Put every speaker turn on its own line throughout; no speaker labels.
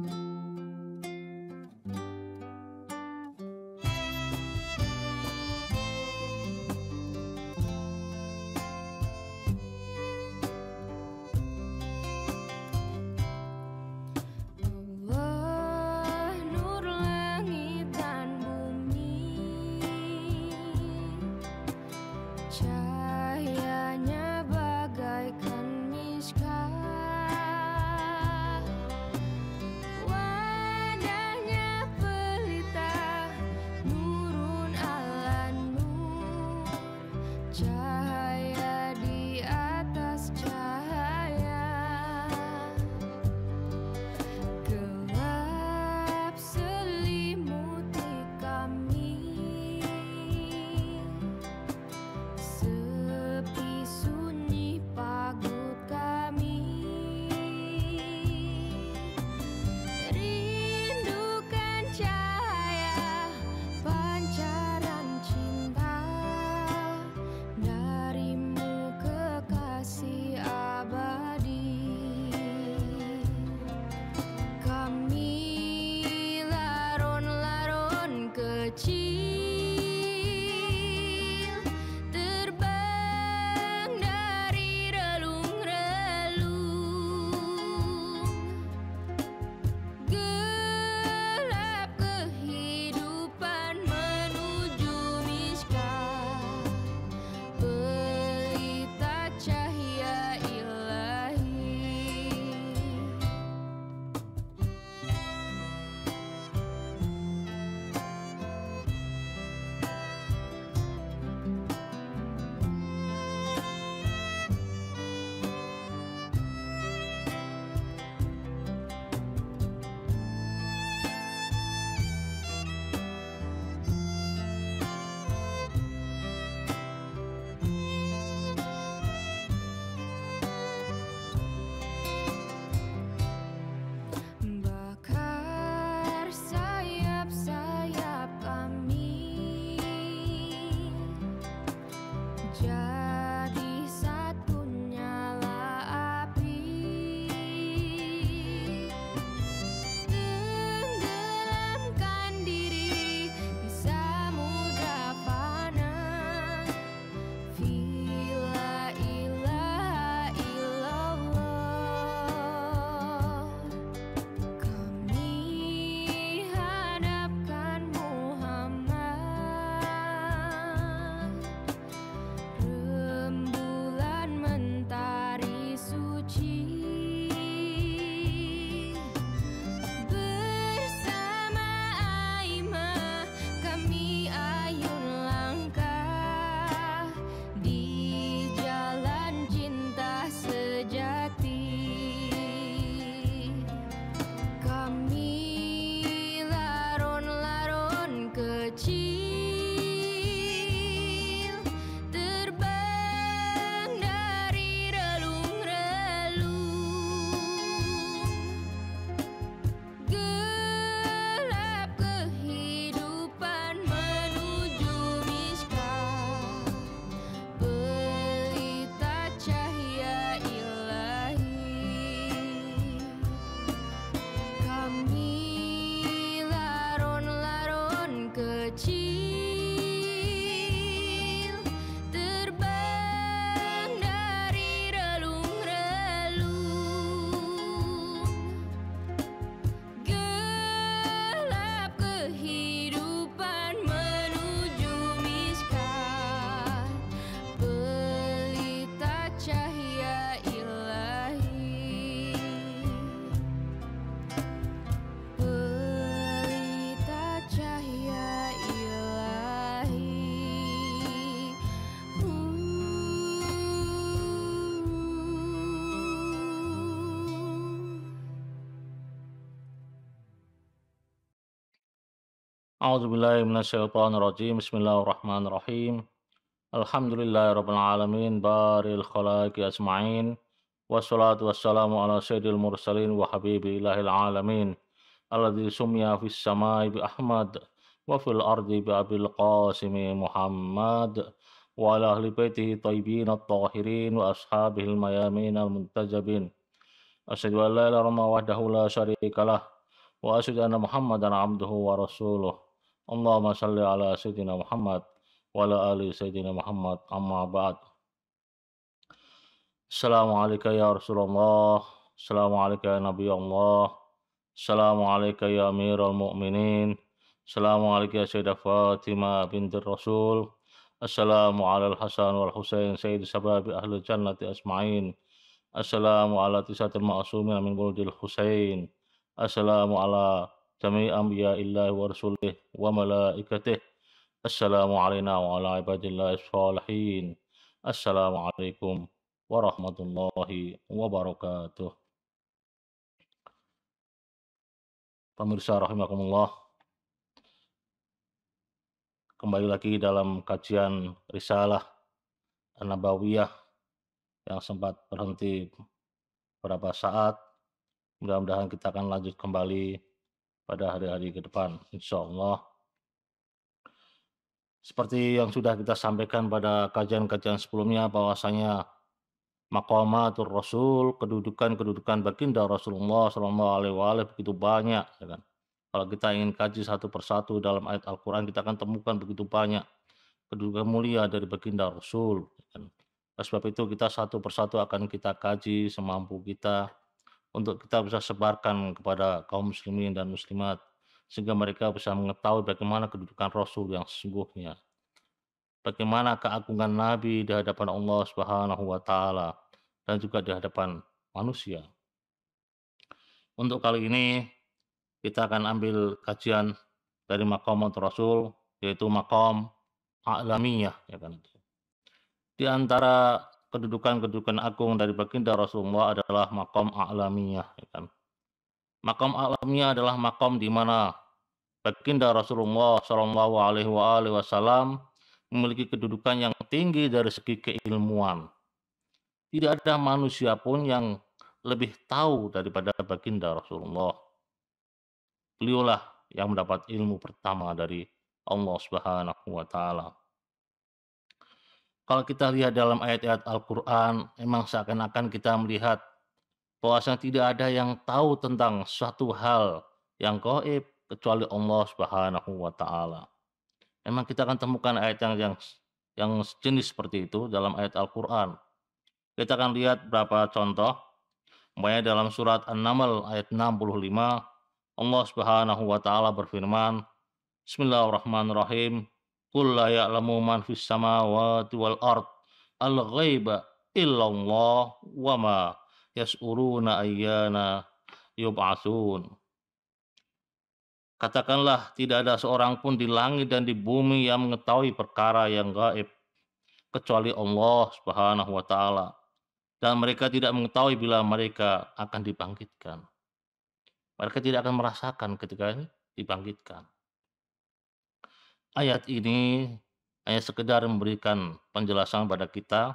thank you
A'udzubillahi rajim Bismillahirrahmanirrahim. Alhamdulillahirabbil alamin baril khalaqi ajmain. Wassalatu wassalamu ala sayyidil mursalin wa habibillahil alamin. Alladzi sumya fis samai bi Ahmad wa fil ardi bi Abil Qasim Muhammad wa ala ahli baitihi thayyibin at-tahirin wa ashabihil mayamin al-muntajabin. Asyhadu an la ilaha illallah wahdahu la syarikalah wa asyhadu anna Muhammadan abduhu wa rasuluh. Allahumma salli ala Sayyidina Muhammad wa ala ali Sayyidina Muhammad amma ba'd. Assalamualaikum ya Rasulullah. Assalamualaikum ya Nabi Allah. Assalamualaikum ya Amirul Mukminin, Assalamualaikum ya Sayyidah Fatimah bintir Rasul. Assalamu ala al-Hasan wal Husain Sayyid Sababi Ahlul Jannati Asma'in. Assalamu ala tisatil ma'asumin min guludil Husain. Assalamu ala جميع أنبياء الله ورسله وملائكته السلام علينا وعلى عباد الله الصالحين السلام عليكم ورحمة الله وبركاته Pemirsa rahimakumullah Kembali lagi dalam kajian Risalah Nabawiyah yang sempat berhenti beberapa saat. Mudah-mudahan kita akan lanjut kembali pada hari-hari ke depan, insya Allah. Seperti yang sudah kita sampaikan pada kajian-kajian sebelumnya, bahwasanya makomatur Rasul, kedudukan-kedudukan baginda Rasulullah Shallallahu Alaihi Wasallam begitu banyak. Ya kan? Kalau kita ingin kaji satu persatu dalam ayat Al-Quran, kita akan temukan begitu banyak kedudukan mulia dari baginda Rasul. Ya kan? Sebab itu kita satu persatu akan kita kaji semampu kita untuk kita bisa sebarkan kepada kaum muslimin dan muslimat sehingga mereka bisa mengetahui bagaimana kedudukan Rasul yang sesungguhnya. Bagaimana keagungan Nabi di hadapan Allah Subhanahu wa taala dan juga di hadapan manusia. Untuk kali ini kita akan ambil kajian dari makom Rasul yaitu makom alamiyah ya kan. Di antara kedudukan-kedudukan agung dari baginda Rasulullah adalah makom alamiah, Ya kan? Makom alamiah adalah makom di mana baginda Rasulullah Shallallahu Alaihi Wasallam memiliki kedudukan yang tinggi dari segi keilmuan. Tidak ada manusia pun yang lebih tahu daripada baginda Rasulullah. Beliaulah yang mendapat ilmu pertama dari Allah Subhanahu wa taala. Kalau kita lihat dalam ayat-ayat Al-Quran, memang seakan-akan kita melihat bahwasanya tidak ada yang tahu tentang suatu hal yang gaib kecuali Allah Subhanahu wa taala. Memang kita akan temukan ayat yang yang yang jenis seperti itu dalam ayat Al-Qur'an. Kita akan lihat berapa contoh. Banyak dalam surat An-Naml ayat 65, Allah Subhanahu wa taala berfirman, Bismillahirrahmanirrahim. Qul la ya'lamu man fis samawati wal ard al-ghaiba illallah wa ma yas'uruna ayyana yub'atsun. Katakanlah tidak ada seorang pun di langit dan di bumi yang mengetahui perkara yang gaib kecuali Allah Subhanahu wa taala dan mereka tidak mengetahui bila mereka akan dibangkitkan. Mereka tidak akan merasakan ketika dibangkitkan. Ayat ini hanya sekedar memberikan penjelasan pada kita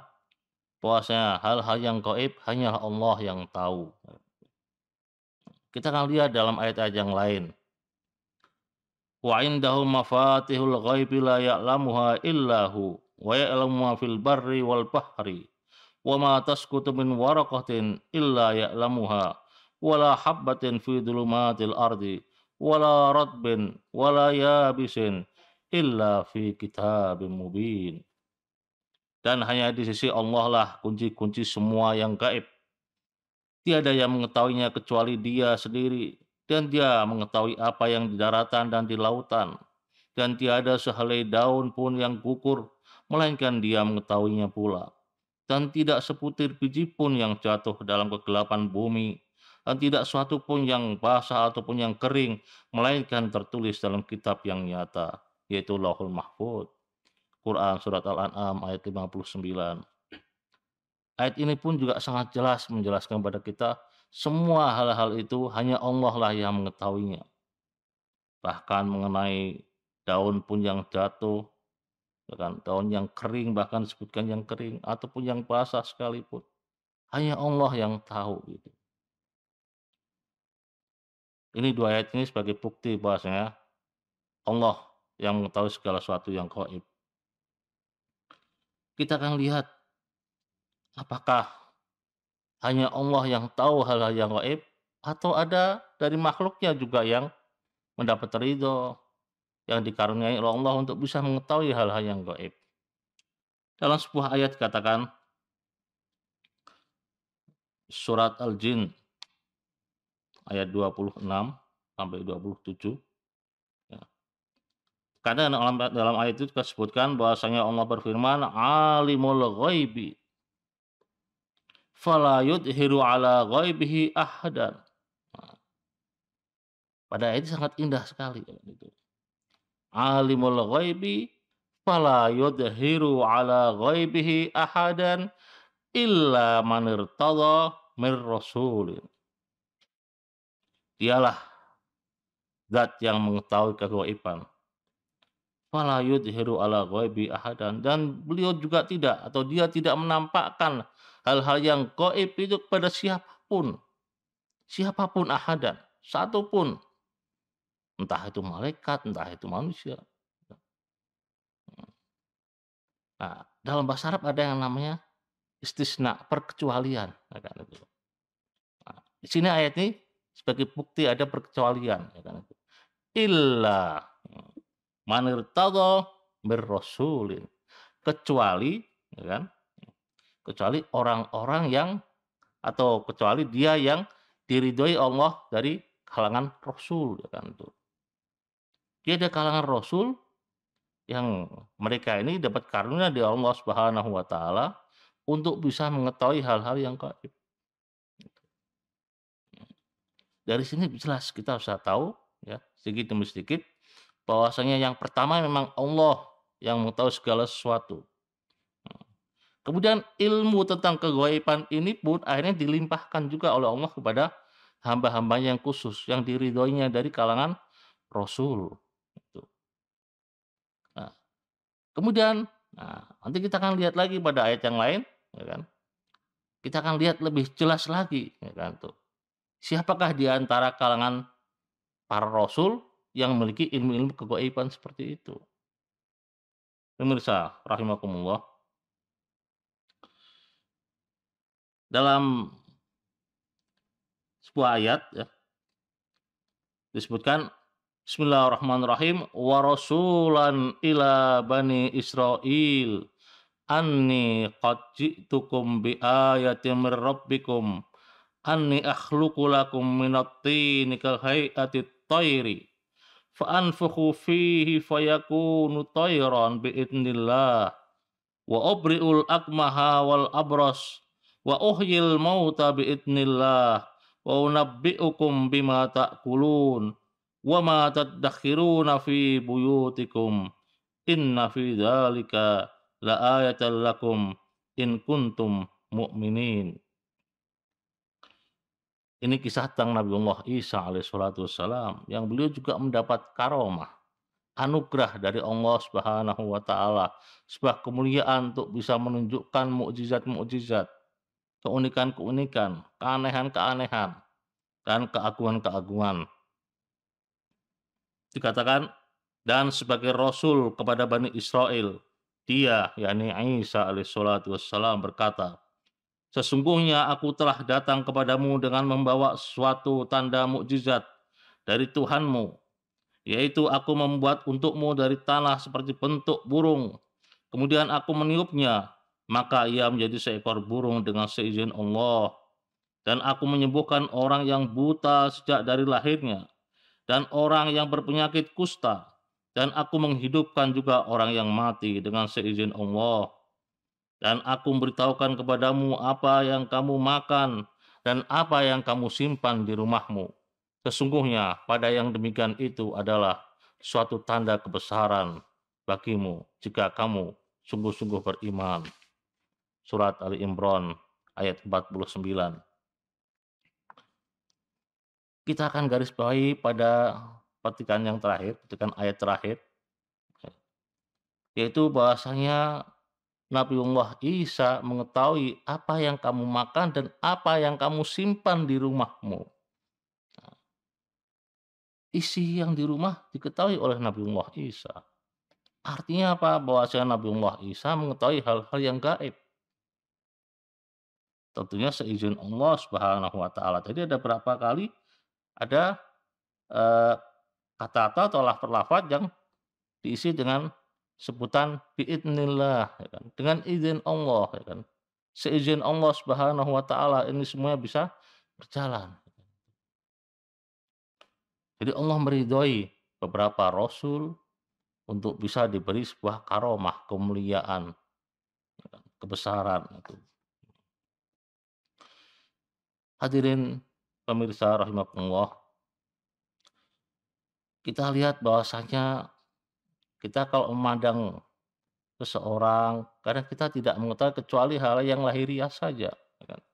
bahwasanya hal-hal yang gaib hanya Allah yang tahu. Kita akan lihat dalam ayat-ayat yang lain. Wa indahu mafatihul ghaibi la ya'lamuha illahu wa ya'lamu ma fil barri wal bahri wa ma tasqutu min waraqatin illa ya'lamuha wala habbatin fi dhulumatil ardi wala radbin wala yabisin illa fi kitab mubin. Dan hanya di sisi Allah lah kunci-kunci semua yang gaib. Tiada yang mengetahuinya kecuali dia sendiri. Dan dia mengetahui apa yang di daratan dan di lautan. Dan tiada sehelai daun pun yang gugur, melainkan dia mengetahuinya pula. Dan tidak seputir biji pun yang jatuh dalam kegelapan bumi, dan tidak suatu pun yang basah ataupun yang kering, melainkan tertulis dalam kitab yang nyata yaitu Lauhul Mahfud. Quran Surat Al-An'am ayat 59. Ayat ini pun juga sangat jelas menjelaskan kepada kita semua hal-hal itu hanya Allah lah yang mengetahuinya. Bahkan mengenai daun pun yang jatuh, bahkan ya daun yang kering, bahkan disebutkan yang kering, ataupun yang basah sekalipun. Hanya Allah yang tahu. Gitu. Ini dua ayat ini sebagai bukti bahasanya Allah yang mengetahui segala sesuatu yang koib. Kita akan lihat apakah hanya Allah yang tahu hal-hal yang koib atau ada dari makhluknya juga yang mendapat ridho yang dikaruniai oleh Allah untuk bisa mengetahui hal-hal yang gaib. Dalam sebuah ayat dikatakan surat Al-Jin ayat 26 sampai 27 karena dalam, dalam ayat itu disebutkan bahwasanya Allah berfirman, "Alimul ghaibi fala yudhiru ala ghaibihi ahadan." Nah, pada ayat itu sangat indah sekali gitu. Alimul ghaibi fala yudhiru ala ghaibihi ahadan illa manirtadha irtada rasulin. Dialah zat yang mengetahui kegaiban falayud heru ala ghaibi ahadan. Dan beliau juga tidak atau dia tidak menampakkan hal-hal yang gaib itu kepada siapapun. Siapapun ahadan. satupun Entah itu malaikat, entah itu manusia. Nah, dalam bahasa Arab ada yang namanya istisna, perkecualian. Ya kan, itu. Nah, di sini ayat ini sebagai bukti ada perkecualian. Ya kan, itu. Illa manirtadha berrasulin kecuali ya kan kecuali orang-orang yang atau kecuali dia yang diridhoi Allah dari kalangan rasul ya kan tuh. dia ada kalangan rasul yang mereka ini dapat karunia di Allah Subhanahu wa taala untuk bisa mengetahui hal-hal yang gaib. Dari sini jelas kita bisa tahu ya sedikit demi sedikit bahwasanya yang pertama memang Allah yang mengetahui segala sesuatu. Kemudian ilmu tentang kegoiban ini pun akhirnya dilimpahkan juga oleh Allah kepada hamba hamba yang khusus, yang diridhoinya dari kalangan Rasul. Nah, kemudian, nah, nanti kita akan lihat lagi pada ayat yang lain, ya kan? Kita akan lihat lebih jelas lagi, ya kan? Tuh. Siapakah di antara kalangan para Rasul yang memiliki ilmu-ilmu kegoiban seperti itu. Pemirsa, rahimakumullah. Dalam sebuah ayat ya, disebutkan Bismillahirrahmanirrahim wa rasulan ila bani Israil anni qad ji'tukum bi ayatin mir rabbikum anni akhluqu lakum min at-tini ka hay'ati at-tayri fa'anfukhu fihi fayakunu tayran bi'idnillah wa ubri'ul akmaha wal abras wa uhyil mauta bi'idnillah wa unabbi'ukum bima ta'kulun wa ma tadakhiruna buyutikum inna fi dhalika la ayatan lakum in kuntum mu'minin ini kisah tentang Nabiullah Isa alaihissalatu wassalam yang beliau juga mendapat karomah, anugerah dari Allah Subhanahu wa taala, sebuah kemuliaan untuk bisa menunjukkan mukjizat-mukjizat, keunikan-keunikan, keanehan-keanehan dan keagungan-keagungan. Dikatakan dan sebagai rasul kepada Bani Israel, dia yakni Isa salatu wassalam berkata, Sesungguhnya aku telah datang kepadamu dengan membawa suatu tanda mukjizat dari Tuhanmu, yaitu aku membuat untukmu dari tanah seperti bentuk burung. Kemudian aku meniupnya, maka ia menjadi seekor burung dengan seizin Allah. Dan aku menyembuhkan orang yang buta sejak dari lahirnya, dan orang yang berpenyakit kusta, dan aku menghidupkan juga orang yang mati dengan seizin Allah dan aku memberitahukan kepadamu apa yang kamu makan dan apa yang kamu simpan di rumahmu. Sesungguhnya pada yang demikian itu adalah suatu tanda kebesaran bagimu jika kamu sungguh-sungguh beriman. Surat Ali Imran ayat 49. Kita akan garis bawahi pada petikan yang terakhir, petikan ayat terakhir, yaitu bahasanya Nabiullah Isa mengetahui apa yang kamu makan dan apa yang kamu simpan di rumahmu. isi yang di rumah diketahui oleh Nabiullah Isa. Artinya apa? Bahwa Nabi Nabiullah Isa mengetahui hal-hal yang gaib. Tentunya seizin Allah Subhanahu wa taala. Jadi ada berapa kali ada eh, kata-kata eh, atau lafaz yang diisi dengan sebutan biidnillah ya kan? dengan izin Allah ya kan? seizin Allah Subhanahu wa taala ini semuanya bisa berjalan. Jadi Allah meridhoi beberapa rasul untuk bisa diberi sebuah karomah, kemuliaan, ya kan, kebesaran itu. Hadirin pemirsa rahimakumullah. Kita lihat bahwasanya kita kalau memandang seseorang, karena kita tidak mengetahui kecuali hal yang lahiriah saja. Ya kan?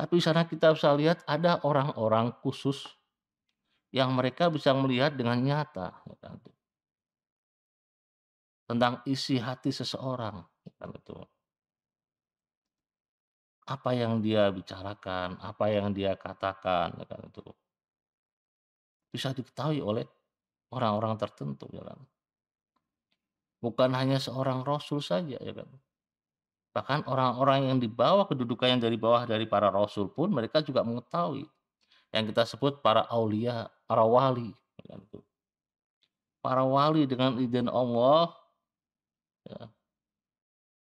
Tapi di sana kita bisa lihat ada orang-orang khusus yang mereka bisa melihat dengan nyata ya kan? tentang isi hati seseorang. Ya kan? Itu. Apa yang dia bicarakan, apa yang dia katakan, kan? itu bisa diketahui oleh orang-orang tertentu ya kan bukan hanya seorang rasul saja ya kan bahkan orang-orang yang dibawa kedudukan yang dari bawah dari para rasul pun mereka juga mengetahui yang kita sebut para aulia para wali ya kan? para wali dengan izin Allah ya.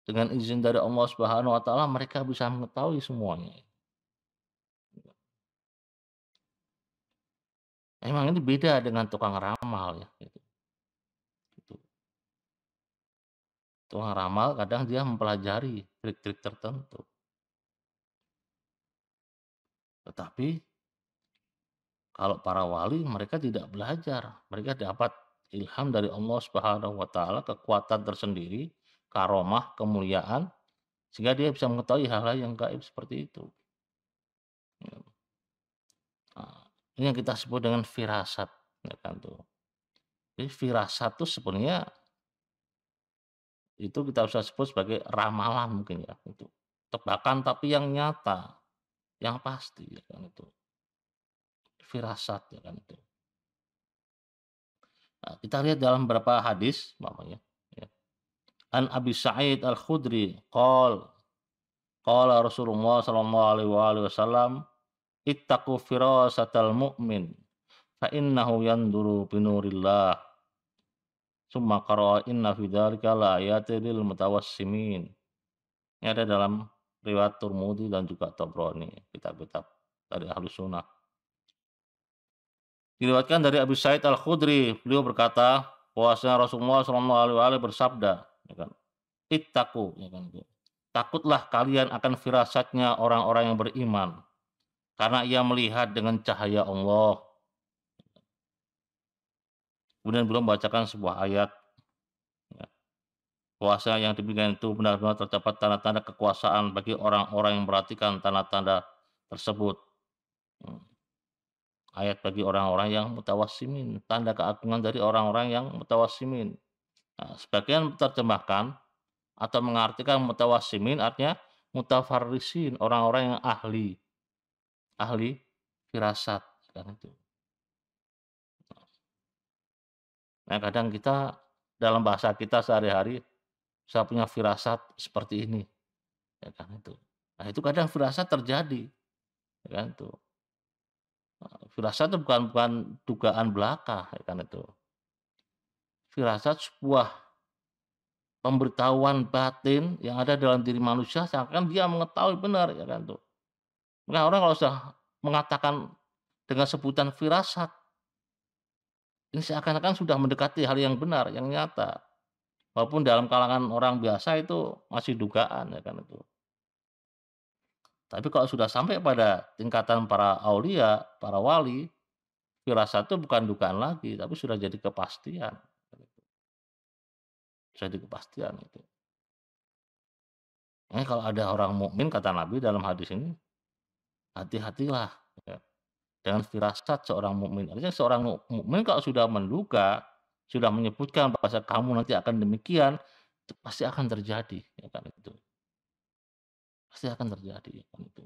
dengan izin dari Allah Subhanahu Wa Taala mereka bisa mengetahui semuanya Emang ini beda dengan tukang ramal ya. Gitu. Gitu. Tukang ramal kadang dia mempelajari trik-trik tertentu. Tetapi kalau para wali mereka tidak belajar, mereka dapat ilham dari Allah Subhanahu wa taala, kekuatan tersendiri, karomah, kemuliaan sehingga dia bisa mengetahui hal-hal yang gaib seperti itu. Ini yang kita sebut dengan firasat, ya kan tuh. Jadi firasat itu sebenarnya itu kita bisa sebut sebagai ramalan mungkin ya itu tebakan tapi yang nyata yang pasti ya kan itu firasat ya kan itu nah, kita lihat dalam beberapa hadis mamanya ya. an Abi Sa'id al Khudri qol qala Rasulullah sallallahu alaihi wasallam ittaqu firasatal mu'min fa innahu yanduru nurillah summa qara'a inna fi dzalika laayatin lil mutawassimin ini ada dalam riwayat Turmudi dan juga Tobroni kitab-kitab dari ahlu sunnah diriwayatkan dari Abu Said Al Khudri beliau berkata puasnya Rasulullah SAW bersabda ya kan ittaqu ya kan gitu. takutlah kalian akan firasatnya orang-orang yang beriman karena ia melihat dengan cahaya Allah. Kemudian belum bacakan sebuah ayat. Ya. Puasa yang demikian itu benar-benar terdapat tanda-tanda kekuasaan bagi orang-orang yang memperhatikan tanda-tanda tersebut. Hmm. Ayat bagi orang-orang yang mutawasimin, tanda keagungan dari orang-orang yang mutawasimin. Nah, sebagian terjemahkan atau mengartikan mutawasimin artinya mutafarrisin, orang-orang yang ahli, ahli firasat kan itu. Nah kadang kita dalam bahasa kita sehari-hari saya punya firasat seperti ini ya kan itu. Nah itu kadang firasat terjadi ya kan itu. Nah, firasat itu bukan bukan dugaan belaka ya kan itu. Firasat sebuah pemberitahuan batin yang ada dalam diri manusia seakan dia mengetahui benar ya kan tuh maka nah, orang kalau sudah mengatakan dengan sebutan firasat, ini seakan-akan sudah mendekati hal yang benar, yang nyata. Walaupun dalam kalangan orang biasa itu masih dugaan ya kan itu. Tapi kalau sudah sampai pada tingkatan para aulia, para wali, firasat itu bukan dugaan lagi, tapi sudah jadi kepastian. Sudah jadi kepastian itu. kalau ada orang mukmin kata Nabi dalam hadis ini, hati-hatilah ya, dengan firasat seorang mukmin. Artinya seorang mukmin kalau sudah menduga, sudah menyebutkan bahasa kamu nanti akan demikian, itu pasti akan terjadi, ya kan itu. Pasti akan terjadi, ya kan itu.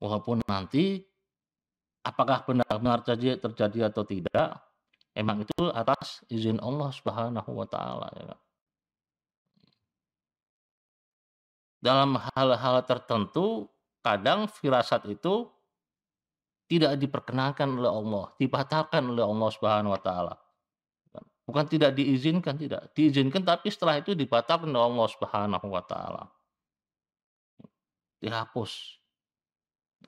Walaupun nanti apakah benar-benar terjadi, terjadi atau tidak, emang itu atas izin Allah Subhanahu wa taala, ya kan? dalam hal-hal tertentu kadang firasat itu tidak diperkenankan oleh Allah, dibatalkan oleh Allah Subhanahu wa taala. Bukan tidak diizinkan, tidak. Diizinkan tapi setelah itu dibatalkan oleh Allah Subhanahu wa taala. Dihapus.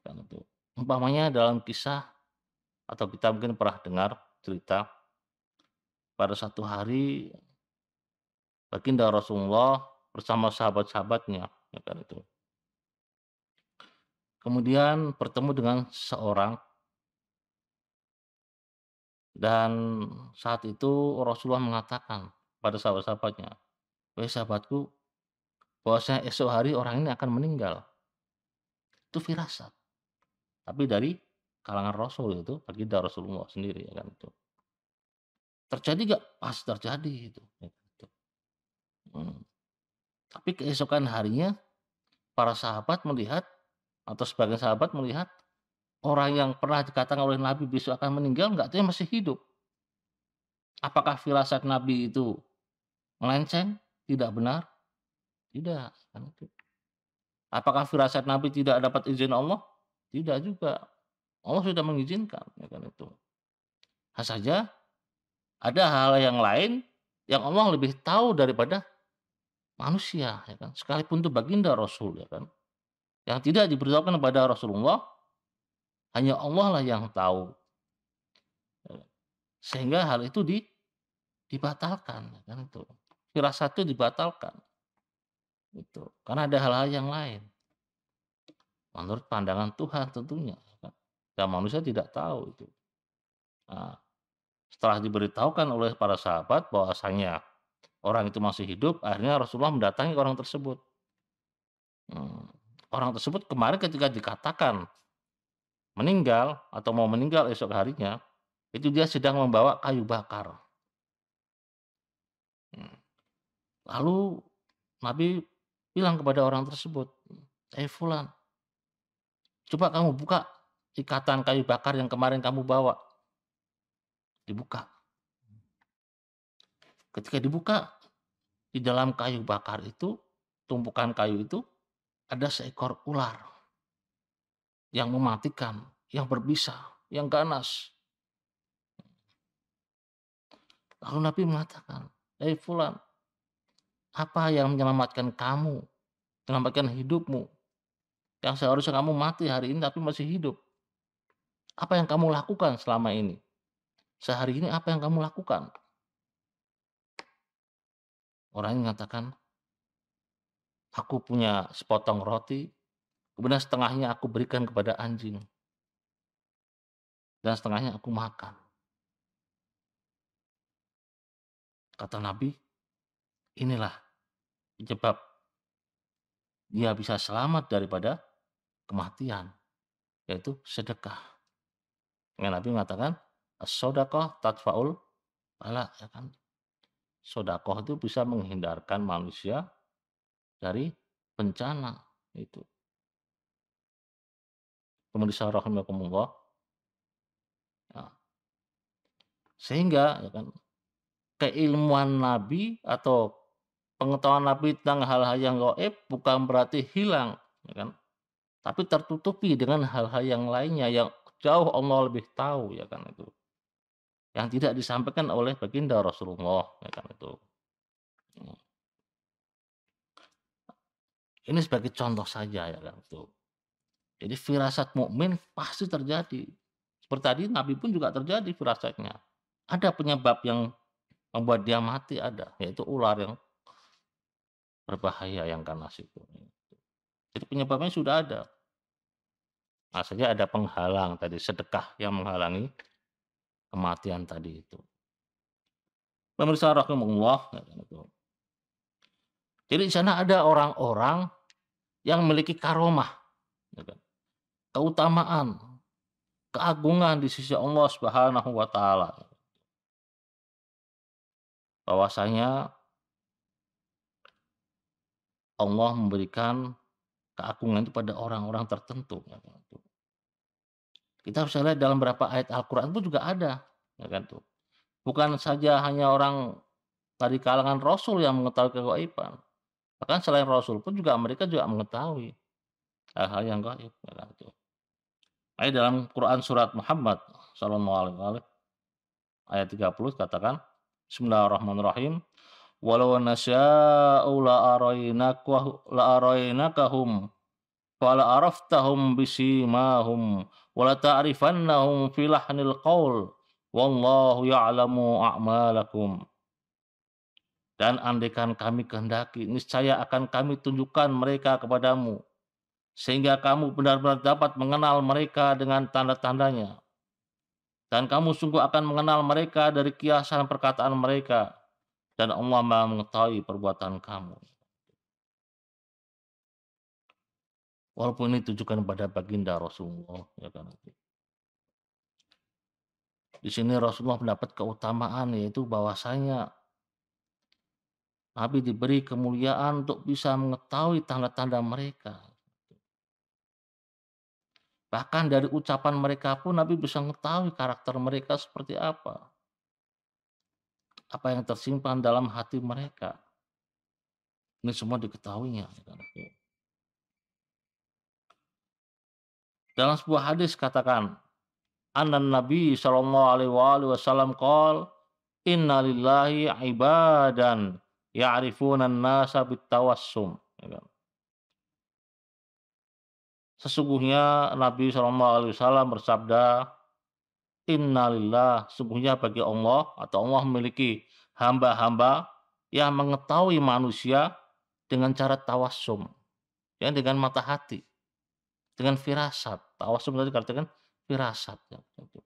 Kan itu. Umpamanya dalam kisah atau kita mungkin pernah dengar cerita pada satu hari baginda Rasulullah bersama sahabat-sahabatnya ya kan itu. Kemudian bertemu dengan seorang dan saat itu Rasulullah mengatakan pada sahabat-sahabatnya, "Wahai sahabatku, bahwasanya esok hari orang ini akan meninggal." Itu firasat. Tapi dari kalangan Rasul itu, dari Rasulullah sendiri ya kan itu. Terjadi gak? Pas terjadi gitu, ya kan, itu. Hmm tapi keesokan harinya para sahabat melihat atau sebagian sahabat melihat orang yang pernah dikatakan oleh Nabi besok akan meninggal nggak tahu masih hidup. Apakah firasat Nabi itu melenceng? Tidak benar? Tidak. Kan Apakah firasat Nabi tidak dapat izin Allah? Tidak juga. Allah sudah mengizinkan, ya kan itu. Hanya nah, saja ada hal yang lain yang Allah lebih tahu daripada manusia ya kan sekalipun itu baginda Rasul ya kan yang tidak diberitahukan kepada Rasulullah hanya Allah lah yang tahu ya kan? sehingga hal itu di, dibatalkan ya kan itu firasat itu dibatalkan itu karena ada hal-hal yang lain menurut pandangan Tuhan tentunya ya kan? dan manusia tidak tahu itu nah, setelah diberitahukan oleh para sahabat bahwasanya orang itu masih hidup, akhirnya Rasulullah mendatangi orang tersebut. Hmm, orang tersebut kemarin ketika dikatakan meninggal atau mau meninggal esok harinya, itu dia sedang membawa kayu bakar. Hmm, lalu Nabi bilang kepada orang tersebut, eh fulan, coba kamu buka ikatan kayu bakar yang kemarin kamu bawa. Dibuka. Ketika dibuka, di dalam kayu bakar itu, tumpukan kayu itu, ada seekor ular yang mematikan, yang berbisa, yang ganas. Lalu Nabi mengatakan, hey Fulan, apa yang menyelamatkan kamu, menyelamatkan hidupmu, yang seharusnya kamu mati hari ini tapi masih hidup? Apa yang kamu lakukan selama ini? Sehari ini apa yang kamu lakukan? orang Orangnya mengatakan, aku punya sepotong roti, kemudian setengahnya aku berikan kepada anjing, dan setengahnya aku makan. Kata Nabi, inilah penyebab dia bisa selamat daripada kematian, yaitu sedekah. Nabi mengatakan, sodakoh tatfaul ala ya kan? sodakoh itu bisa menghindarkan manusia dari bencana itu. Pemirsa rahimakumullah. Ya. Sehingga ya kan keilmuan Nabi atau pengetahuan Nabi tentang hal-hal yang gaib bukan berarti hilang, ya kan? Tapi tertutupi dengan hal-hal yang lainnya yang jauh Allah lebih tahu, ya kan itu yang tidak disampaikan oleh baginda Rasulullah ya kan itu. Hmm. Ini sebagai contoh saja ya kan itu. Jadi firasat mukmin pasti terjadi. Seperti tadi Nabi pun juga terjadi firasatnya. Ada penyebab yang membuat dia mati ada, yaitu ular yang berbahaya yang ganas itu. Jadi penyebabnya sudah ada. Asalnya ada penghalang tadi sedekah yang menghalangi kematian tadi itu. Pemirsa rahimakumullah. Jadi di sana ada orang-orang yang memiliki karomah, ya kan? keutamaan, keagungan di sisi Allah Subhanahu wa taala. Bahwasanya Allah memberikan keagungan itu pada orang-orang tertentu. Kita bisa lihat dalam beberapa ayat Al-Quran itu juga ada, ya kan tuh. Bukan saja hanya orang dari kalangan Rasul yang mengetahui kegaiban. Bahkan selain Rasul pun juga mereka juga mengetahui hal-hal yang gaib. Ya kan tuh. Ayat dalam Quran surat Muhammad Sallallahu Alaihi ayat 30 katakan Bismillahirrahmanirrahim walau nasya'u la Fala araftahum bisimahum wala ta'rifannahum fi lahnil qaul wallahu ya'lamu a'malakum. Dan andekan kami kehendaki, niscaya akan kami tunjukkan mereka kepadamu, sehingga kamu benar-benar dapat mengenal mereka dengan tanda-tandanya. Dan kamu sungguh akan mengenal mereka dari kiasan perkataan mereka, dan Allah maha mengetahui perbuatan kamu. Walaupun ini ditujukan pada baginda Rasulullah ya kan. Di sini Rasulullah mendapat keutamaan yaitu bahwasanya Nabi diberi kemuliaan untuk bisa mengetahui tanda-tanda mereka. Bahkan dari ucapan mereka pun Nabi bisa mengetahui karakter mereka seperti apa. Apa yang tersimpan dalam hati mereka. Ini semua diketahuinya. Ya kan? Dalam sebuah hadis katakan, Anan Nabi Shallallahu Alaihi Wasallam kal, Inna lillahi ibadan ya'rifuna nasa bitawassum. Ya kan? Sesungguhnya Nabi Shallallahu Alaihi Wasallam bersabda, Innalillah, sesungguhnya bagi Allah atau Allah memiliki hamba-hamba yang mengetahui manusia dengan cara tawassum, yang dengan mata hati dengan firasat. Tawasum tadi katakan firasat. Ya, ya, ya.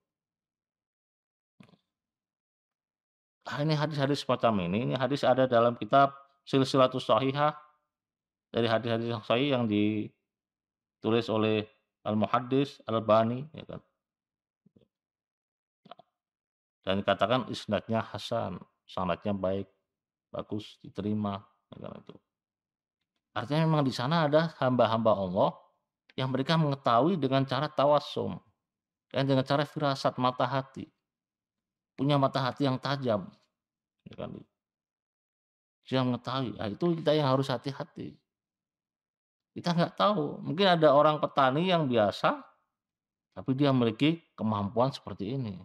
Nah, ini hadis-hadis semacam ini. Ini hadis ada dalam kitab Silsilatus Sahihah dari hadis-hadis yang sahih yang ditulis oleh Al-Muhaddis Al-Bani ya kan. Dan dikatakan isnadnya hasan, sanadnya baik, bagus, diterima ya kan itu. Artinya memang di sana ada hamba-hamba Allah yang mereka mengetahui dengan cara tawasum dan dengan cara firasat mata hati punya mata hati yang tajam ya kan dia mengetahui nah, itu kita yang harus hati-hati kita nggak tahu mungkin ada orang petani yang biasa tapi dia memiliki kemampuan seperti ini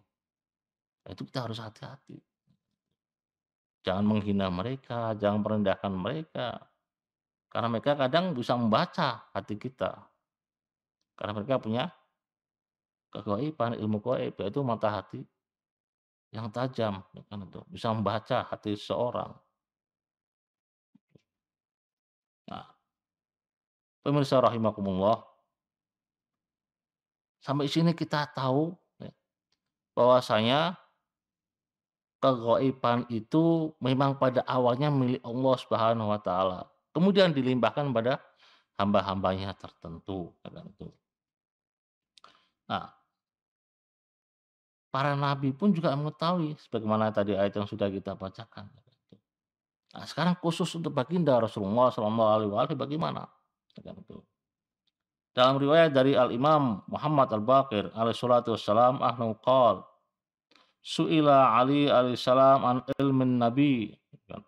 nah, itu kita harus hati-hati jangan menghina mereka jangan merendahkan mereka karena mereka kadang bisa membaca hati kita karena mereka punya kegoiban, ilmu goib, yaitu mata hati yang tajam, ya kan itu bisa membaca hati seorang. Nah, pemirsa rahimakumullah, sampai sini kita tahu ya, bahwasanya kegoiban itu memang pada awalnya milik Allah Subhanahu wa taala. Kemudian dilimpahkan pada hamba-hambanya tertentu, kan itu. Nah, para nabi pun juga mengetahui sebagaimana tadi ayat yang sudah kita bacakan. Ya kan, nah, sekarang khusus untuk baginda Rasulullah Shallallahu Alaihi Wasallam bagaimana? Ya kan, Dalam riwayat dari Al Imam Muhammad Al Baqir alaihissalatu wassalam ahnu qal Su'ila Ali Salam an ilmin nabi ya kan.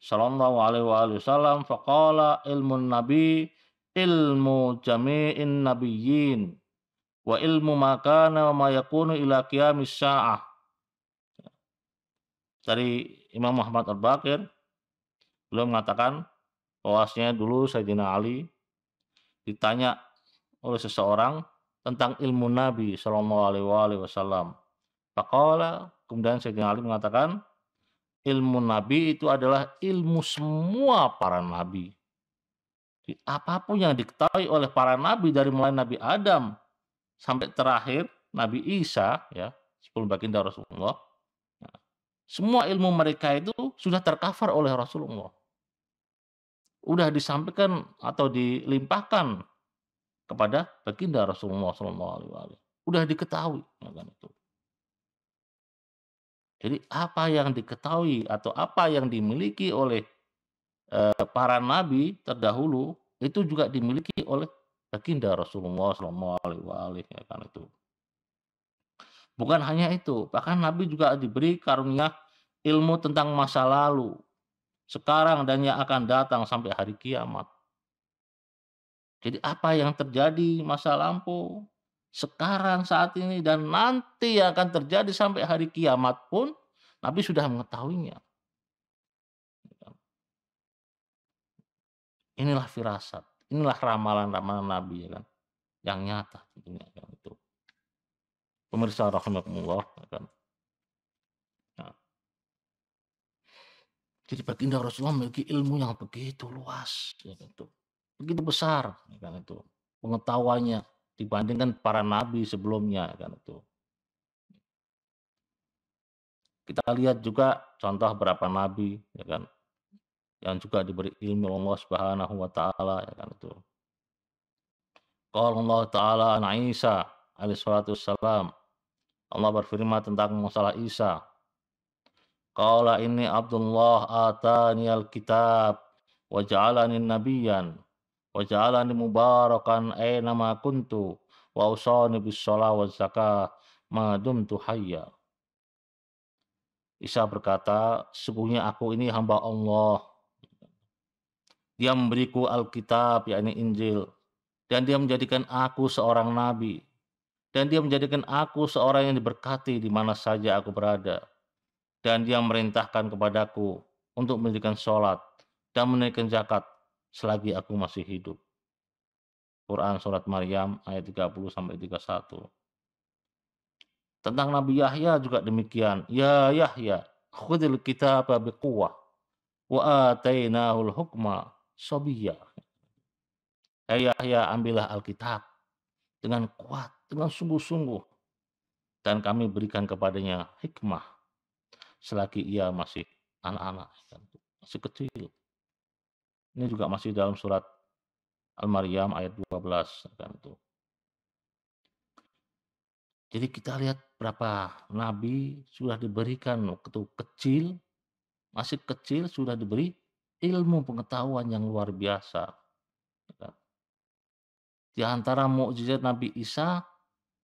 sallallahu alaihi wasallam faqala ilmun nabi ilmu jami'in nabiyyin wa ilmu makana wa mayakunu ila qiyamis sa'ah dari Imam Muhammad Al-Bakir beliau mengatakan bahwasanya dulu Sayyidina Ali ditanya oleh seseorang tentang ilmu Nabi Shallallahu Alaihi Wasallam. Pakola kemudian Sayyidina Ali mengatakan ilmu Nabi itu adalah ilmu semua para Nabi. Apapun yang diketahui oleh para Nabi dari mulai Nabi Adam sampai terakhir Nabi Isa ya sebelum baginda Rasulullah ya, semua ilmu mereka itu sudah tercover oleh Rasulullah sudah disampaikan atau dilimpahkan kepada baginda Rasulullah SAW udah diketahui ya kan itu jadi apa yang diketahui atau apa yang dimiliki oleh eh, para nabi terdahulu itu juga dimiliki oleh baginda Rasulullah SAW ya kan itu. Bukan hanya itu, bahkan Nabi juga diberi karunia ilmu tentang masa lalu, sekarang dan yang akan datang sampai hari kiamat. Jadi apa yang terjadi masa lampau, sekarang saat ini dan nanti yang akan terjadi sampai hari kiamat pun Nabi sudah mengetahuinya. Inilah firasat. Inilah ramalan-ramalan Nabi ya kan, yang nyata tentunya kan itu. Pemirsa rahimakumullah ya kan. Nah. Jadi baginda Rasulullah memiliki ilmu yang begitu luas ya kan itu. Begitu besar ya kan itu. Pengetahuannya dibandingkan para nabi sebelumnya ya kan itu. Kita lihat juga contoh berapa nabi ya kan yang juga diberi ilmu Allah Subhanahu wa taala ya kan itu. Qala Allah taala an Isa alaihi salatu wassalam. Allah berfirman tentang masalah Isa. Qala ini Abdullah atani alkitab wa ja'alani nabiyan wa ja'alani mubarakan aina ma kuntu wa usani bis wa zakah ma dumtu hayya. Isa berkata, sesungguhnya aku ini hamba Allah dia memberiku Alkitab, yakni Injil, dan dia menjadikan aku seorang nabi, dan dia menjadikan aku seorang yang diberkati di mana saja aku berada. Dan dia merintahkan kepadaku untuk menjadikan sholat dan menaikkan zakat selagi aku masih hidup. Quran Surat Maryam ayat 30 sampai 31. Tentang Nabi Yahya juga demikian. Ya Yahya, khudil kitab biquwah wa atainahul hukma Sobia. Hei Yahya, ambillah Alkitab dengan kuat, dengan sungguh-sungguh. Dan kami berikan kepadanya hikmah selagi ia masih anak-anak, masih kecil. Ini juga masih dalam surat Al-Maryam ayat 12. Kan, Jadi kita lihat berapa nabi sudah diberikan waktu kecil, masih kecil sudah diberi ilmu pengetahuan yang luar biasa. Ya kan? Di antara mukjizat Nabi Isa,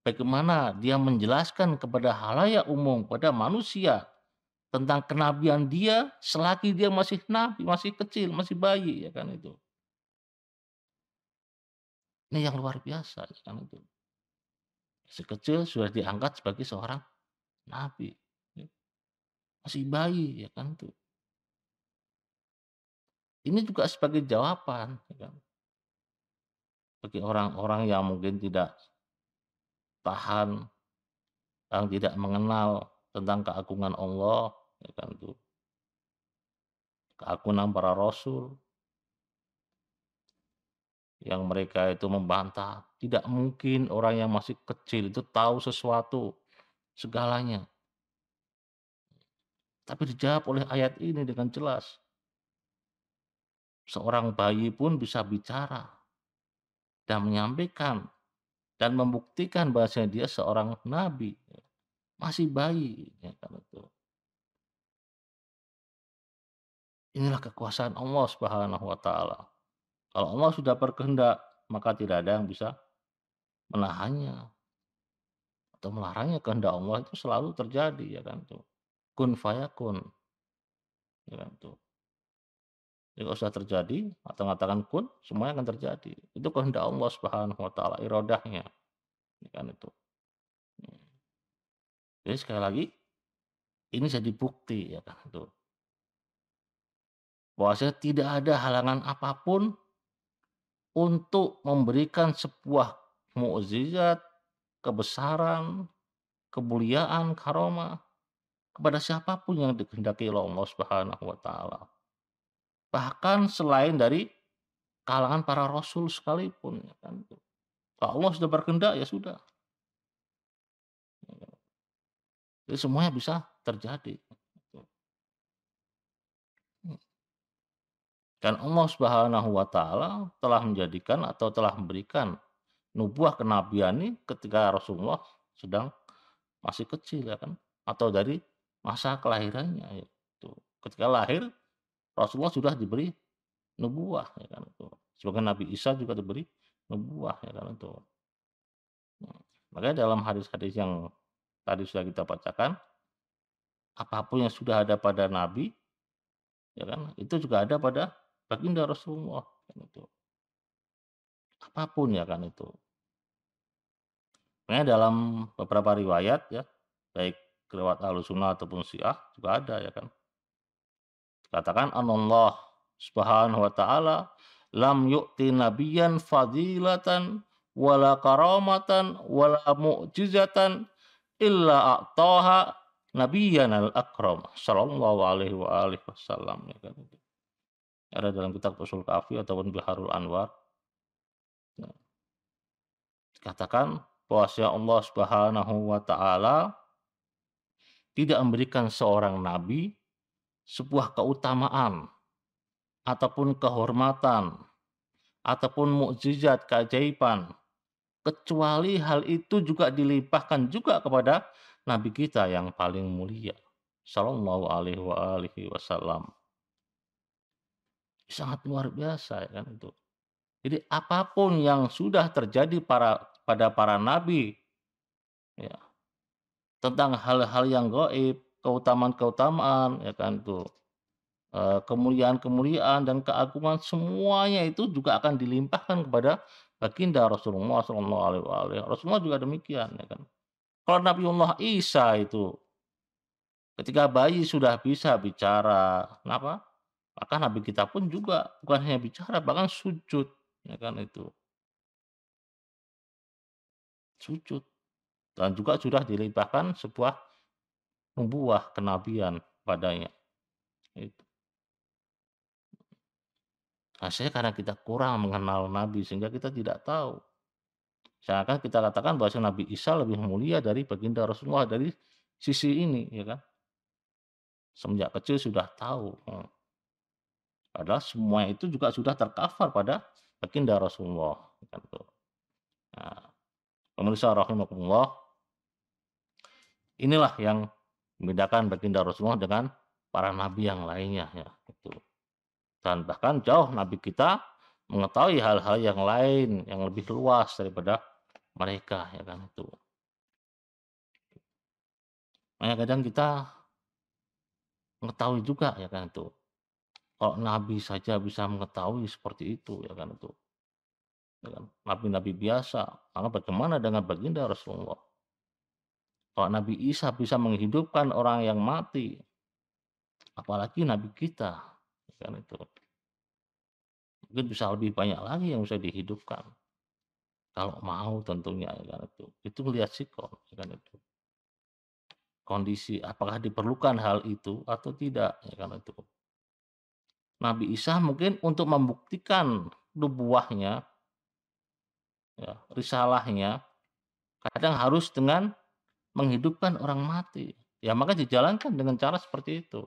bagaimana dia menjelaskan kepada halayak umum, kepada manusia tentang kenabian dia selagi dia masih nabi, masih kecil, masih bayi, ya kan itu. Ini yang luar biasa, ya kan itu. Sekecil sudah diangkat sebagai seorang nabi. Ya. Masih bayi, ya kan tuh ini juga sebagai jawaban ya kan? bagi orang-orang yang mungkin tidak tahan, yang tidak mengenal tentang keagungan Allah, ya kan tuh, keagungan para rasul, yang mereka itu membantah. Tidak mungkin orang yang masih kecil itu tahu sesuatu segalanya. Tapi dijawab oleh ayat ini dengan jelas. Seorang bayi pun bisa bicara dan menyampaikan dan membuktikan bahasanya dia seorang nabi. Masih bayi. Ya kan itu. Inilah kekuasaan Allah Subhanahu wa taala. Kalau Allah sudah berkehendak, maka tidak ada yang bisa menahannya atau melarangnya kehendak Allah itu selalu terjadi ya kan tuh. Kun fayakun. Ya kan tuh kalau sudah terjadi atau mengatakan kun, semuanya akan terjadi. Itu kehendak Allah Subhanahu wa taala, irodahnya. Ini kan itu. Jadi sekali lagi ini jadi bukti ya kan itu. Bahwasanya tidak ada halangan apapun untuk memberikan sebuah mukjizat, kebesaran, kemuliaan, karomah kepada siapapun yang dikehendaki oleh Allah Subhanahu wa taala bahkan selain dari kalangan para rasul sekalipun ya kan gitu. kalau Allah sudah berkehendak ya sudah jadi semuanya bisa terjadi dan Allah Subhanahu wa taala telah menjadikan atau telah memberikan nubuah kenabian ini ketika Rasulullah sedang masih kecil ya kan atau dari masa kelahirannya ya, itu ketika lahir Rasulullah sudah diberi nubuah ya kan itu. Sebagai Nabi Isa juga diberi nubuah ya kan itu. Hmm, makanya dalam hadis-hadis yang tadi sudah kita bacakan apapun yang sudah ada pada Nabi ya kan itu juga ada pada baginda Rasulullah ya kan itu. Apapun ya kan itu. Makanya dalam beberapa riwayat ya baik lewat ahlu ataupun syiah juga ada ya kan Katakan Allah Subhanahu wa taala lam yu'ti nabiyan fadilatan wala karamatan wala mu'jizatan illa a'taha nabiyan al-akram sallallahu alaihi wa alihi wasallam ya kan ada dalam kitab usul kafi ataupun biharul anwar nah. bahwa bahwasanya Allah Subhanahu wa taala tidak memberikan seorang nabi sebuah keutamaan ataupun kehormatan ataupun mukjizat keajaiban kecuali hal itu juga dilimpahkan juga kepada nabi kita yang paling mulia sallallahu alaihi wa alihi wasallam sangat luar biasa ya kan itu jadi apapun yang sudah terjadi para pada para nabi ya tentang hal-hal yang gaib keutamaan-keutamaan ya kan tuh eh, kemuliaan-kemuliaan dan keagungan semuanya itu juga akan dilimpahkan kepada baginda Rasulullah Shallallahu Alaihi Wasallam. Rasulullah juga demikian ya kan kalau Nabiullah Isa itu ketika bayi sudah bisa bicara kenapa maka Nabi kita pun juga bukan hanya bicara bahkan sujud ya kan itu sujud dan juga sudah dilimpahkan sebuah buah kenabian padanya. Itu. Hasilnya karena kita kurang mengenal Nabi sehingga kita tidak tahu. Seakan kita katakan bahwa Nabi Isa lebih mulia dari baginda Rasulullah dari sisi ini, ya kan? Semenjak kecil sudah tahu. Hmm. Padahal semua itu juga sudah terkafar pada baginda Rasulullah. Ya kan? Nah, pemirsa rahimahumullah, inilah yang membedakan baginda Rasulullah dengan para nabi yang lainnya ya itu dan bahkan jauh nabi kita mengetahui hal-hal yang lain yang lebih luas daripada mereka ya kan itu makanya kadang kita mengetahui juga ya kan itu kalau nabi saja bisa mengetahui seperti itu ya kan itu ya kan, nabi-nabi biasa maka bagaimana dengan baginda Rasulullah kalau Nabi Isa bisa menghidupkan orang yang mati, apalagi Nabi kita, ya kan itu. Mungkin bisa lebih banyak lagi yang bisa dihidupkan. Kalau mau tentunya ya kan itu. Itu melihat sikon ya kan itu. Kondisi apakah diperlukan hal itu atau tidak kan itu. Nabi Isa mungkin untuk membuktikan nubuahnya ya, risalahnya kadang harus dengan menghidupkan orang mati. Ya maka dijalankan dengan cara seperti itu.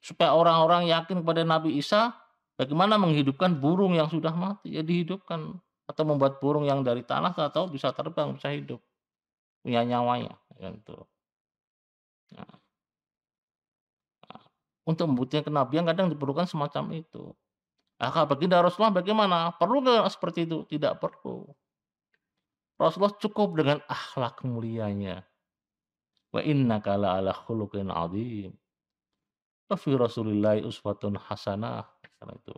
Supaya orang-orang yakin kepada Nabi Isa, bagaimana menghidupkan burung yang sudah mati? Ya dihidupkan. Atau membuat burung yang dari tanah atau bisa terbang, bisa hidup. Punya nyawanya. Ya, gitu. Nah. Untuk membuktikan kenabian kadang diperlukan semacam itu. Nah, baginda Rasulullah bagaimana? Perlu nggak seperti itu? Tidak perlu. Rasulullah cukup dengan akhlak mulianya. Wa inna kala ala khuluqin azim. Fi rasulillahi uswatun hasanah. Karena itu.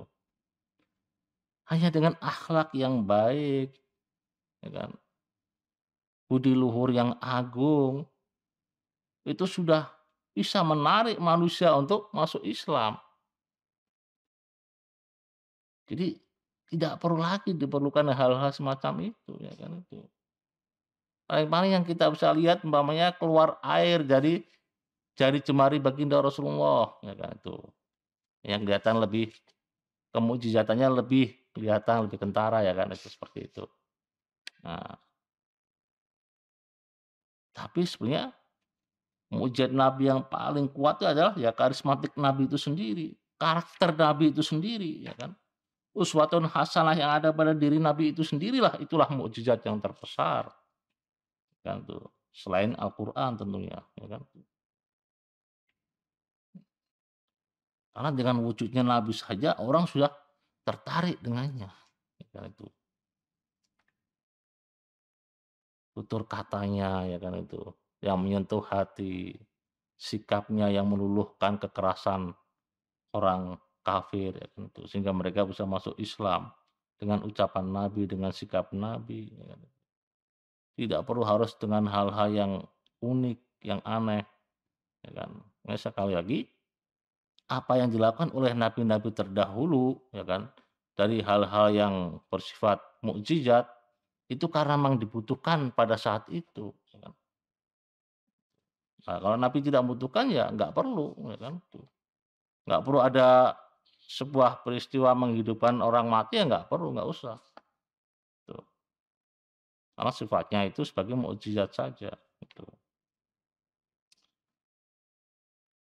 Hanya dengan akhlak yang baik, ya kan? budi luhur yang agung, itu sudah bisa menarik manusia untuk masuk Islam. Jadi tidak perlu lagi diperlukan hal-hal semacam itu ya kan itu paling-paling yang kita bisa lihat umpamanya keluar air dari jari jemari baginda Rasulullah ya kan itu yang kelihatan lebih kemujizatannya lebih kelihatan lebih kentara ya kan itu seperti itu nah tapi sebenarnya mujizat Nabi yang paling kuat itu adalah ya karismatik Nabi itu sendiri, karakter Nabi itu sendiri, ya kan? Oh, uswatun hasanah yang ada pada diri Nabi itu sendirilah itulah mukjizat yang terbesar. Kan tuh. Selain Al-Qur'an tentunya, ya kan. Karena dengan wujudnya Nabi saja orang sudah tertarik dengannya. Ya kan itu. Tutur katanya ya kan itu yang menyentuh hati, sikapnya yang meluluhkan kekerasan orang kafir ya tentu kan, sehingga mereka bisa masuk Islam dengan ucapan Nabi dengan sikap Nabi ya. Kan. tidak perlu harus dengan hal-hal yang unik yang aneh ya kan nah, sekali lagi apa yang dilakukan oleh nabi-nabi terdahulu ya kan dari hal-hal yang bersifat mukjizat itu karena memang dibutuhkan pada saat itu ya kan? Nah, kalau Nabi tidak membutuhkan ya nggak perlu, ya kan? Nggak perlu ada sebuah peristiwa menghidupkan orang mati ya nggak perlu, nggak usah. Tuh. Gitu. Karena sifatnya itu sebagai mukjizat saja. Gitu.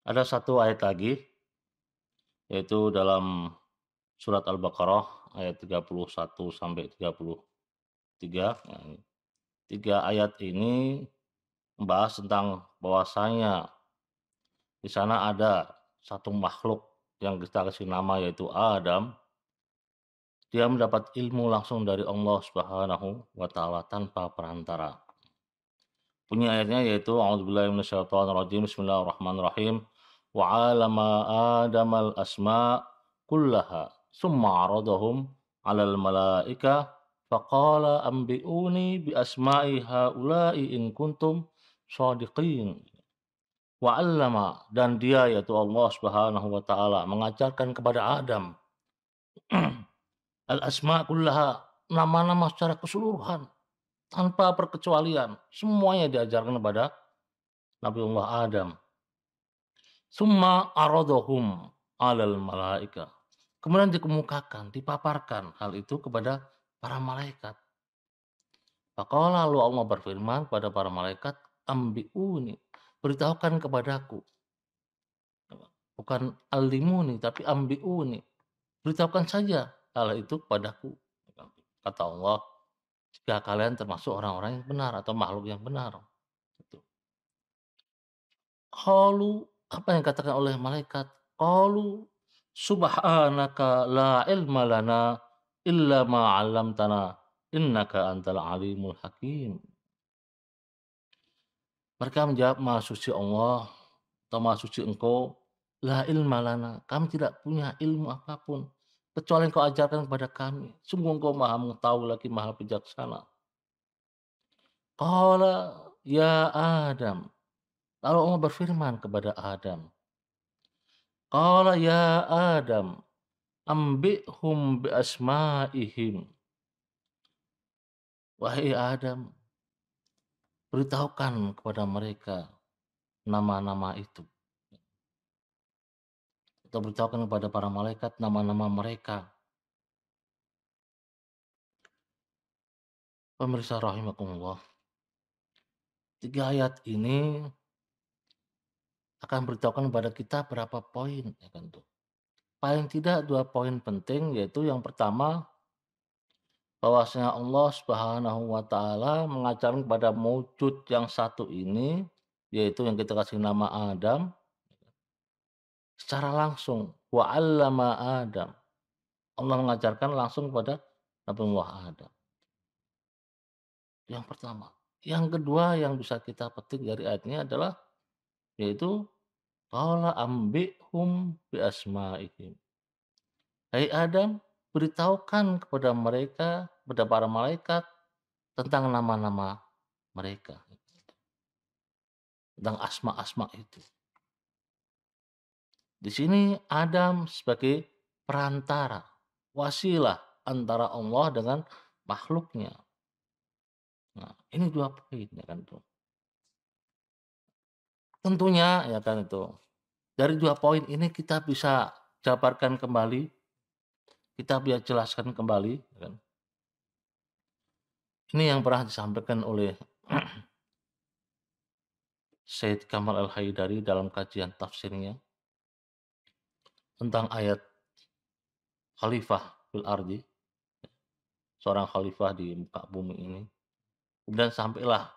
Ada satu ayat lagi, yaitu dalam surat Al-Baqarah ayat 31 sampai 33. Nah, tiga ayat ini membahas tentang bahwasanya di sana ada satu makhluk yang kita kasih nama yaitu Adam, dia mendapat ilmu langsung dari Allah Subhanahu wa taala tanpa perantara. Punya ayatnya yaitu A'udzubillahi minasyaitonirrajim Bismillahirrahmanirrahim wa 'alama Adamal asma kullaha summa 'aradahum 'alal malaika faqala ambiuni bi asma'i haula'i in kuntum shadiqin wa 'allama dan dia yaitu Allah Subhanahu wa taala mengajarkan kepada Adam al asma kullaha nama-nama secara keseluruhan tanpa perkecualian semuanya diajarkan kepada nabi Allah Adam summa aradahum alal malaika kemudian dikemukakan dipaparkan hal itu kepada para malaikat Pakola lalu Allah berfirman kepada para malaikat ambiuni beritahukan kepadaku. Bukan alimuni, tapi ambiuni. Beritahukan saja hal itu kepadaku. Kata Allah, jika kalian termasuk orang-orang yang benar atau makhluk yang benar. Kalu, gitu. apa yang dikatakan oleh malaikat? Kalu subhanaka la ilma lana illa ma 'allamtana innaka antal alimul hakim. Mereka menjawab, "Maha suci Allah atau maha suci Engkau, la ilma lana. Kami tidak punya ilmu apapun kecuali Engkau ajarkan kepada kami. Sungguh Engkau Maha mengetahui lagi Maha bijaksana." Kala ya Adam. Lalu Allah berfirman kepada Adam. kala ya Adam, ambihum bi asma'ihim. Wahai Adam, Beritahukan kepada mereka nama-nama itu. Atau beritahukan kepada para malaikat nama-nama mereka. Pemirsa rahimakumullah. Tiga ayat ini akan beritahukan kepada kita berapa poin ya kan tuh. Paling tidak dua poin penting yaitu yang pertama bahwasanya Allah Subhanahu wa taala mengajarkan kepada wujud yang satu ini yaitu yang kita kasih nama Adam secara langsung wa 'allama Adam. Allah mengajarkan langsung kepada Nabi Muhammad Adam. Yang pertama. Yang kedua yang bisa kita petik dari ayat ini adalah yaitu qala ambihum bi asma'ihim. Hai Adam, beritahukan kepada mereka kepada para malaikat tentang nama-nama mereka. Gitu. Tentang asma-asma itu. Di sini Adam sebagai perantara, wasilah antara Allah dengan makhluknya. Nah, ini dua poin ya kan tuh. Tentunya ya kan itu. Dari dua poin ini kita bisa jabarkan kembali, kita bisa jelaskan kembali ya kan, ini yang pernah disampaikan oleh Said Kamal Al-Haidari dalam kajian tafsirnya tentang ayat khalifah fil ardi seorang khalifah di muka bumi ini kemudian sampailah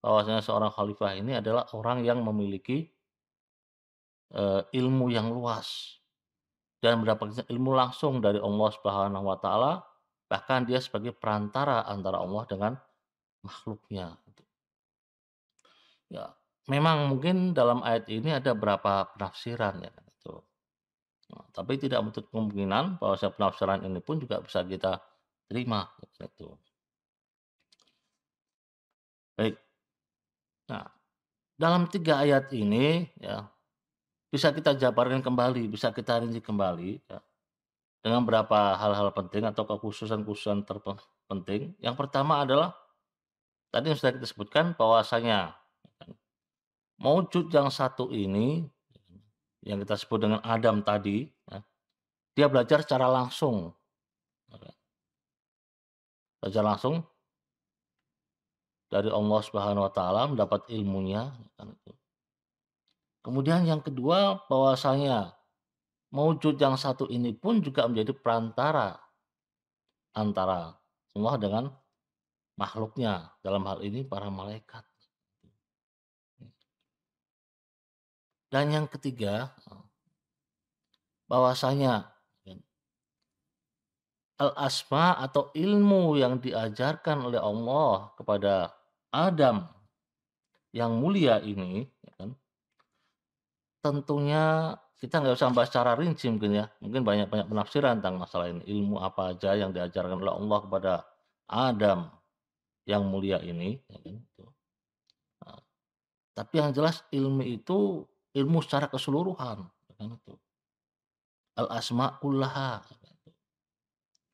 bahwasanya seorang khalifah ini adalah orang yang memiliki eh, ilmu yang luas dan mendapatkan ilmu langsung dari Allah Subhanahu wa taala Bahkan dia sebagai perantara antara Allah dengan makhluknya. Gitu. Ya, memang mungkin dalam ayat ini ada berapa penafsiran ya. Itu. Nah, tapi tidak menutup kemungkinan bahwa setiap penafsiran ini pun juga bisa kita terima. itu. Baik. Nah, dalam tiga ayat ini ya bisa kita jabarkan kembali, bisa kita rinci kembali. Ya dengan berapa hal-hal penting atau kekhususan-khususan terpenting. Yang pertama adalah tadi yang sudah kita sebutkan bahwasanya mewujud yang satu ini yang kita sebut dengan Adam tadi, ya, dia belajar secara langsung. Belajar langsung dari Allah Subhanahu wa taala mendapat ilmunya kan. Kemudian yang kedua bahwasanya Mewujud yang satu ini pun juga menjadi perantara antara Allah dengan makhluknya. Dalam hal ini para malaikat. Dan yang ketiga, bahwasanya al-asma atau ilmu yang diajarkan oleh Allah kepada Adam yang mulia ini ya kan, tentunya kita nggak usah membahas secara rinci mungkin ya. Mungkin banyak-banyak penafsiran tentang masalah ini. Ilmu apa aja yang diajarkan oleh Allah kepada Adam yang mulia ini. Ya kan, gitu. nah, tapi yang jelas ilmu itu ilmu secara keseluruhan. Ya kan? itu. Al asma kullaha. Ya kan? Gitu.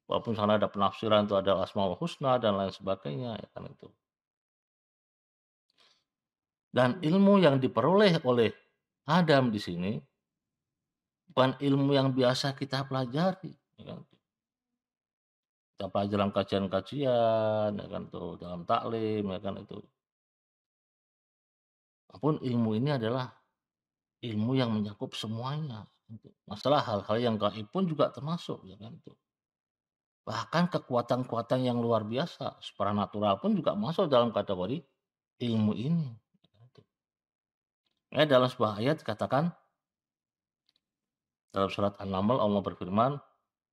Walaupun sana ada penafsiran itu ada asma husna dan lain sebagainya. Ya kan? itu. Dan ilmu yang diperoleh oleh Adam di sini bukan ilmu yang biasa kita pelajari. Ya kan? Kita pelajari dalam kajian-kajian, ya kan dalam taklim, ya kan itu. Apun ilmu ini adalah ilmu yang mencakup semuanya. Gitu. Masalah hal-hal yang gaib pun juga termasuk, ya kan Bahkan kekuatan-kekuatan yang luar biasa, supranatural pun juga masuk dalam kategori ilmu ini. Ya, kan, eh, dalam sebuah ayat dikatakan, dalam surat An-Naml Allah berfirman,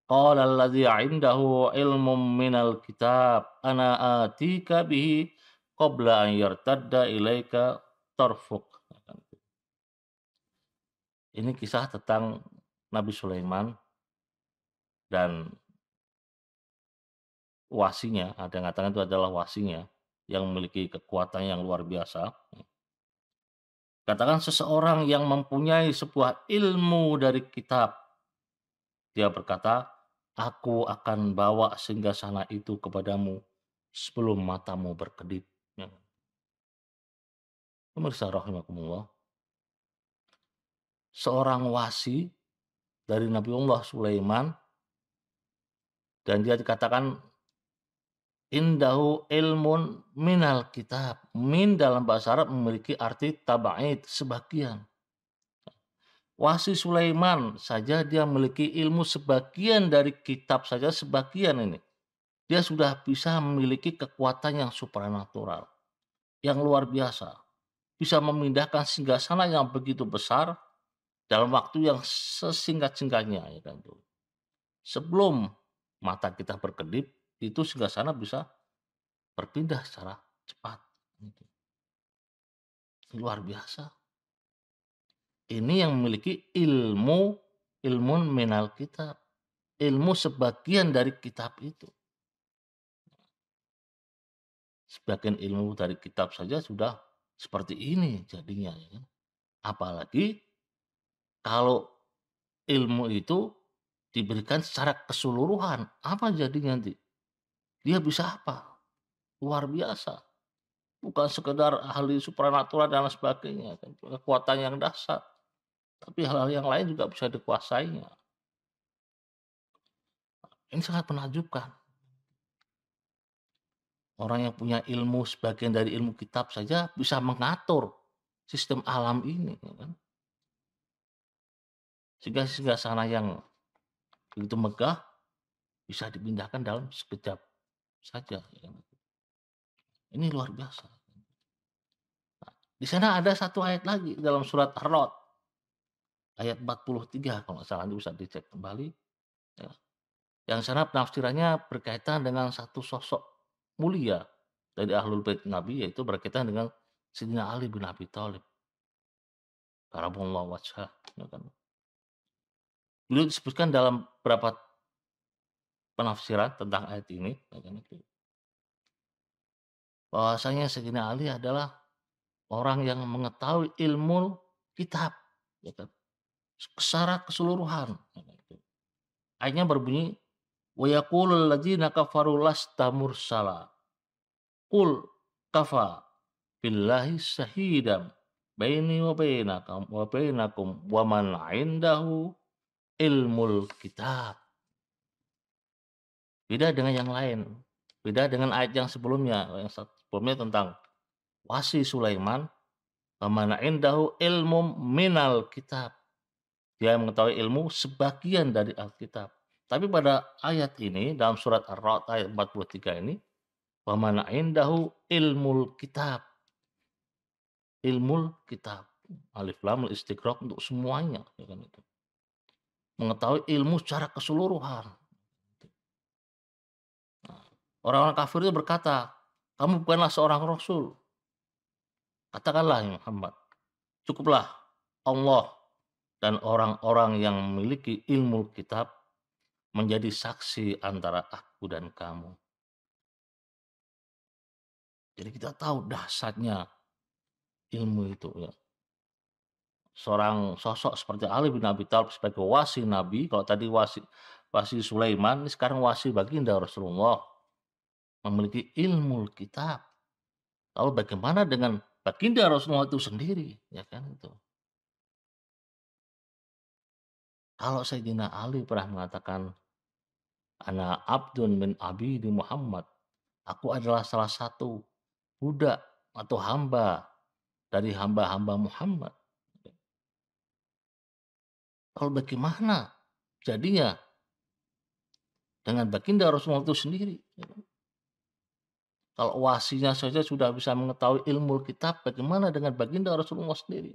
Qala alladhi 'indahu ilmun minal kitab ana atika bihi qabla an yartadda ilaika tarfuk. Ini kisah tentang Nabi Sulaiman dan wasinya, ada yang mengatakan itu adalah wasinya yang memiliki kekuatan yang luar biasa. Katakan seseorang yang mempunyai sebuah ilmu dari kitab. Dia berkata, aku akan bawa sehingga sana itu kepadamu sebelum matamu berkedip. Ya. Pemirsa rahimakumullah. Seorang wasi dari nabi Allah Sulaiman dan dia dikatakan indahu ilmun minal kitab. Min dalam bahasa Arab memiliki arti tabait sebagian. Wasi Sulaiman saja dia memiliki ilmu sebagian dari kitab saja sebagian ini. Dia sudah bisa memiliki kekuatan yang supranatural, yang luar biasa. Bisa memindahkan singgasana yang begitu besar dalam waktu yang sesingkat-singkatnya ya kan Sebelum mata kita berkedip, itu sehingga sana bisa berpindah secara cepat. Gitu. Luar biasa. Ini yang memiliki ilmu, ilmu menal kitab. Ilmu sebagian dari kitab itu. Sebagian ilmu dari kitab saja sudah seperti ini jadinya. Ya. Kan. Apalagi kalau ilmu itu diberikan secara keseluruhan. Apa jadinya nanti? Dia bisa apa? Luar biasa. Bukan sekedar ahli supranatural dan sebagainya. Kan? Kekuatan yang dasar. Tapi hal-hal yang lain juga bisa dikuasainya. Ini sangat menakjubkan. Orang yang punya ilmu sebagian dari ilmu kitab saja bisa mengatur sistem alam ini. Ya kan? Sehingga sehingga sana yang begitu megah bisa dipindahkan dalam sekejap saja. Ya kan. Ini luar biasa. Nah, di sana ada satu ayat lagi dalam surat Ar-Rod ayat 43 kalau nggak salah bisa dicek kembali. Ya. Yang sana penafsirannya berkaitan dengan satu sosok mulia dari ahlul bait Nabi yaitu berkaitan dengan Sidina Ali bin Abi Thalib. Karabullah wajah. Ya kan. Beliau disebutkan dalam beberapa penafsiran tentang ayat ini bahwasanya segini Ali adalah orang yang mengetahui ilmu kitab ya kan? secara keseluruhan ya kan? ayatnya berbunyi wa yaqulul ladzina kafaru lasta mursala qul kafa billahi syahidan baini wa bainakum wa bainakum wa man indahu ilmul kitab Beda dengan yang lain. Beda dengan ayat yang sebelumnya, yang sebelumnya tentang wasi Sulaiman Kamana indahu ilmu minal kitab. Dia mengetahui ilmu sebagian dari Alkitab. Tapi pada ayat ini, dalam surat Ar-Ra'd ayat 43 ini, Kamana indahu ilmu kitab. ilmu kitab. Alif lam istiqraq untuk semuanya. Ya kan itu. Mengetahui ilmu secara keseluruhan. Orang-orang kafir itu berkata, kamu bukanlah seorang rasul. Katakanlah ya Muhammad, cukuplah Allah dan orang-orang yang memiliki ilmu kitab menjadi saksi antara aku dan kamu. Jadi kita tahu dahsyatnya ilmu itu ya. Seorang sosok seperti Ali bin Abi Thalib sebagai wasi Nabi, kalau tadi wasi wasi Sulaiman, ini sekarang wasi baginda Rasulullah memiliki ilmu kitab. Lalu bagaimana dengan baginda Rasulullah itu sendiri, ya kan itu. Kalau Sayyidina Ali pernah mengatakan, Ana abdun bin Abi di Muhammad. Aku adalah salah satu budak atau hamba dari hamba-hamba Muhammad. Kalau bagaimana jadinya dengan baginda Rasulullah itu sendiri? Ya kan? Kalau wasinya saja sudah bisa mengetahui ilmu kitab, bagaimana dengan baginda Rasulullah sendiri?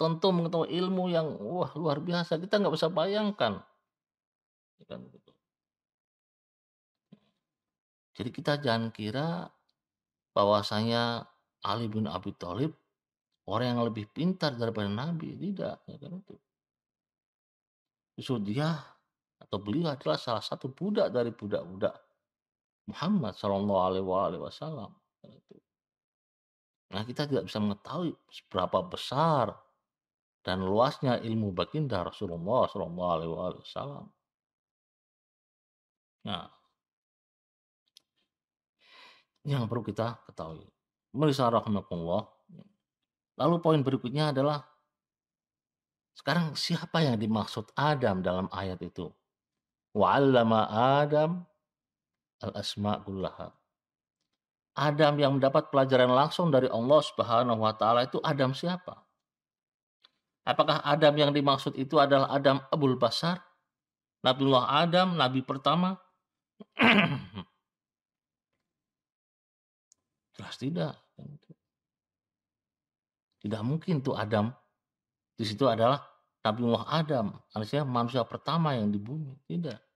Tentu mengetahui ilmu yang wah luar biasa, kita nggak bisa bayangkan. Ya kan, gitu. Jadi kita jangan kira bahwasanya Ali bin Abi Thalib orang yang lebih pintar daripada Nabi, tidak, ya kan, itu. Justru dia atau beliau adalah salah satu budak dari budak-budak Muhammad Shallallahu Alaihi Wasallam. Gitu. Nah kita tidak bisa mengetahui seberapa besar dan luasnya ilmu baginda Rasulullah Shallallahu Alaihi Wasallam. Nah, yang perlu kita ketahui. Melisa rahmatullah. Lalu poin berikutnya adalah sekarang siapa yang dimaksud Adam dalam ayat itu? Wa'allama Adam al-asma kullaha. Adam yang mendapat pelajaran langsung dari Allah Subhanahu wa taala itu Adam siapa? Apakah Adam yang dimaksud itu adalah Adam Abul Basar? Nabiullah Adam, nabi pertama? Jelas tidak. Tidak mungkin tuh Adam. Di situ adalah Nabiullah Adam, artinya manusia pertama yang di bumi. Tidak.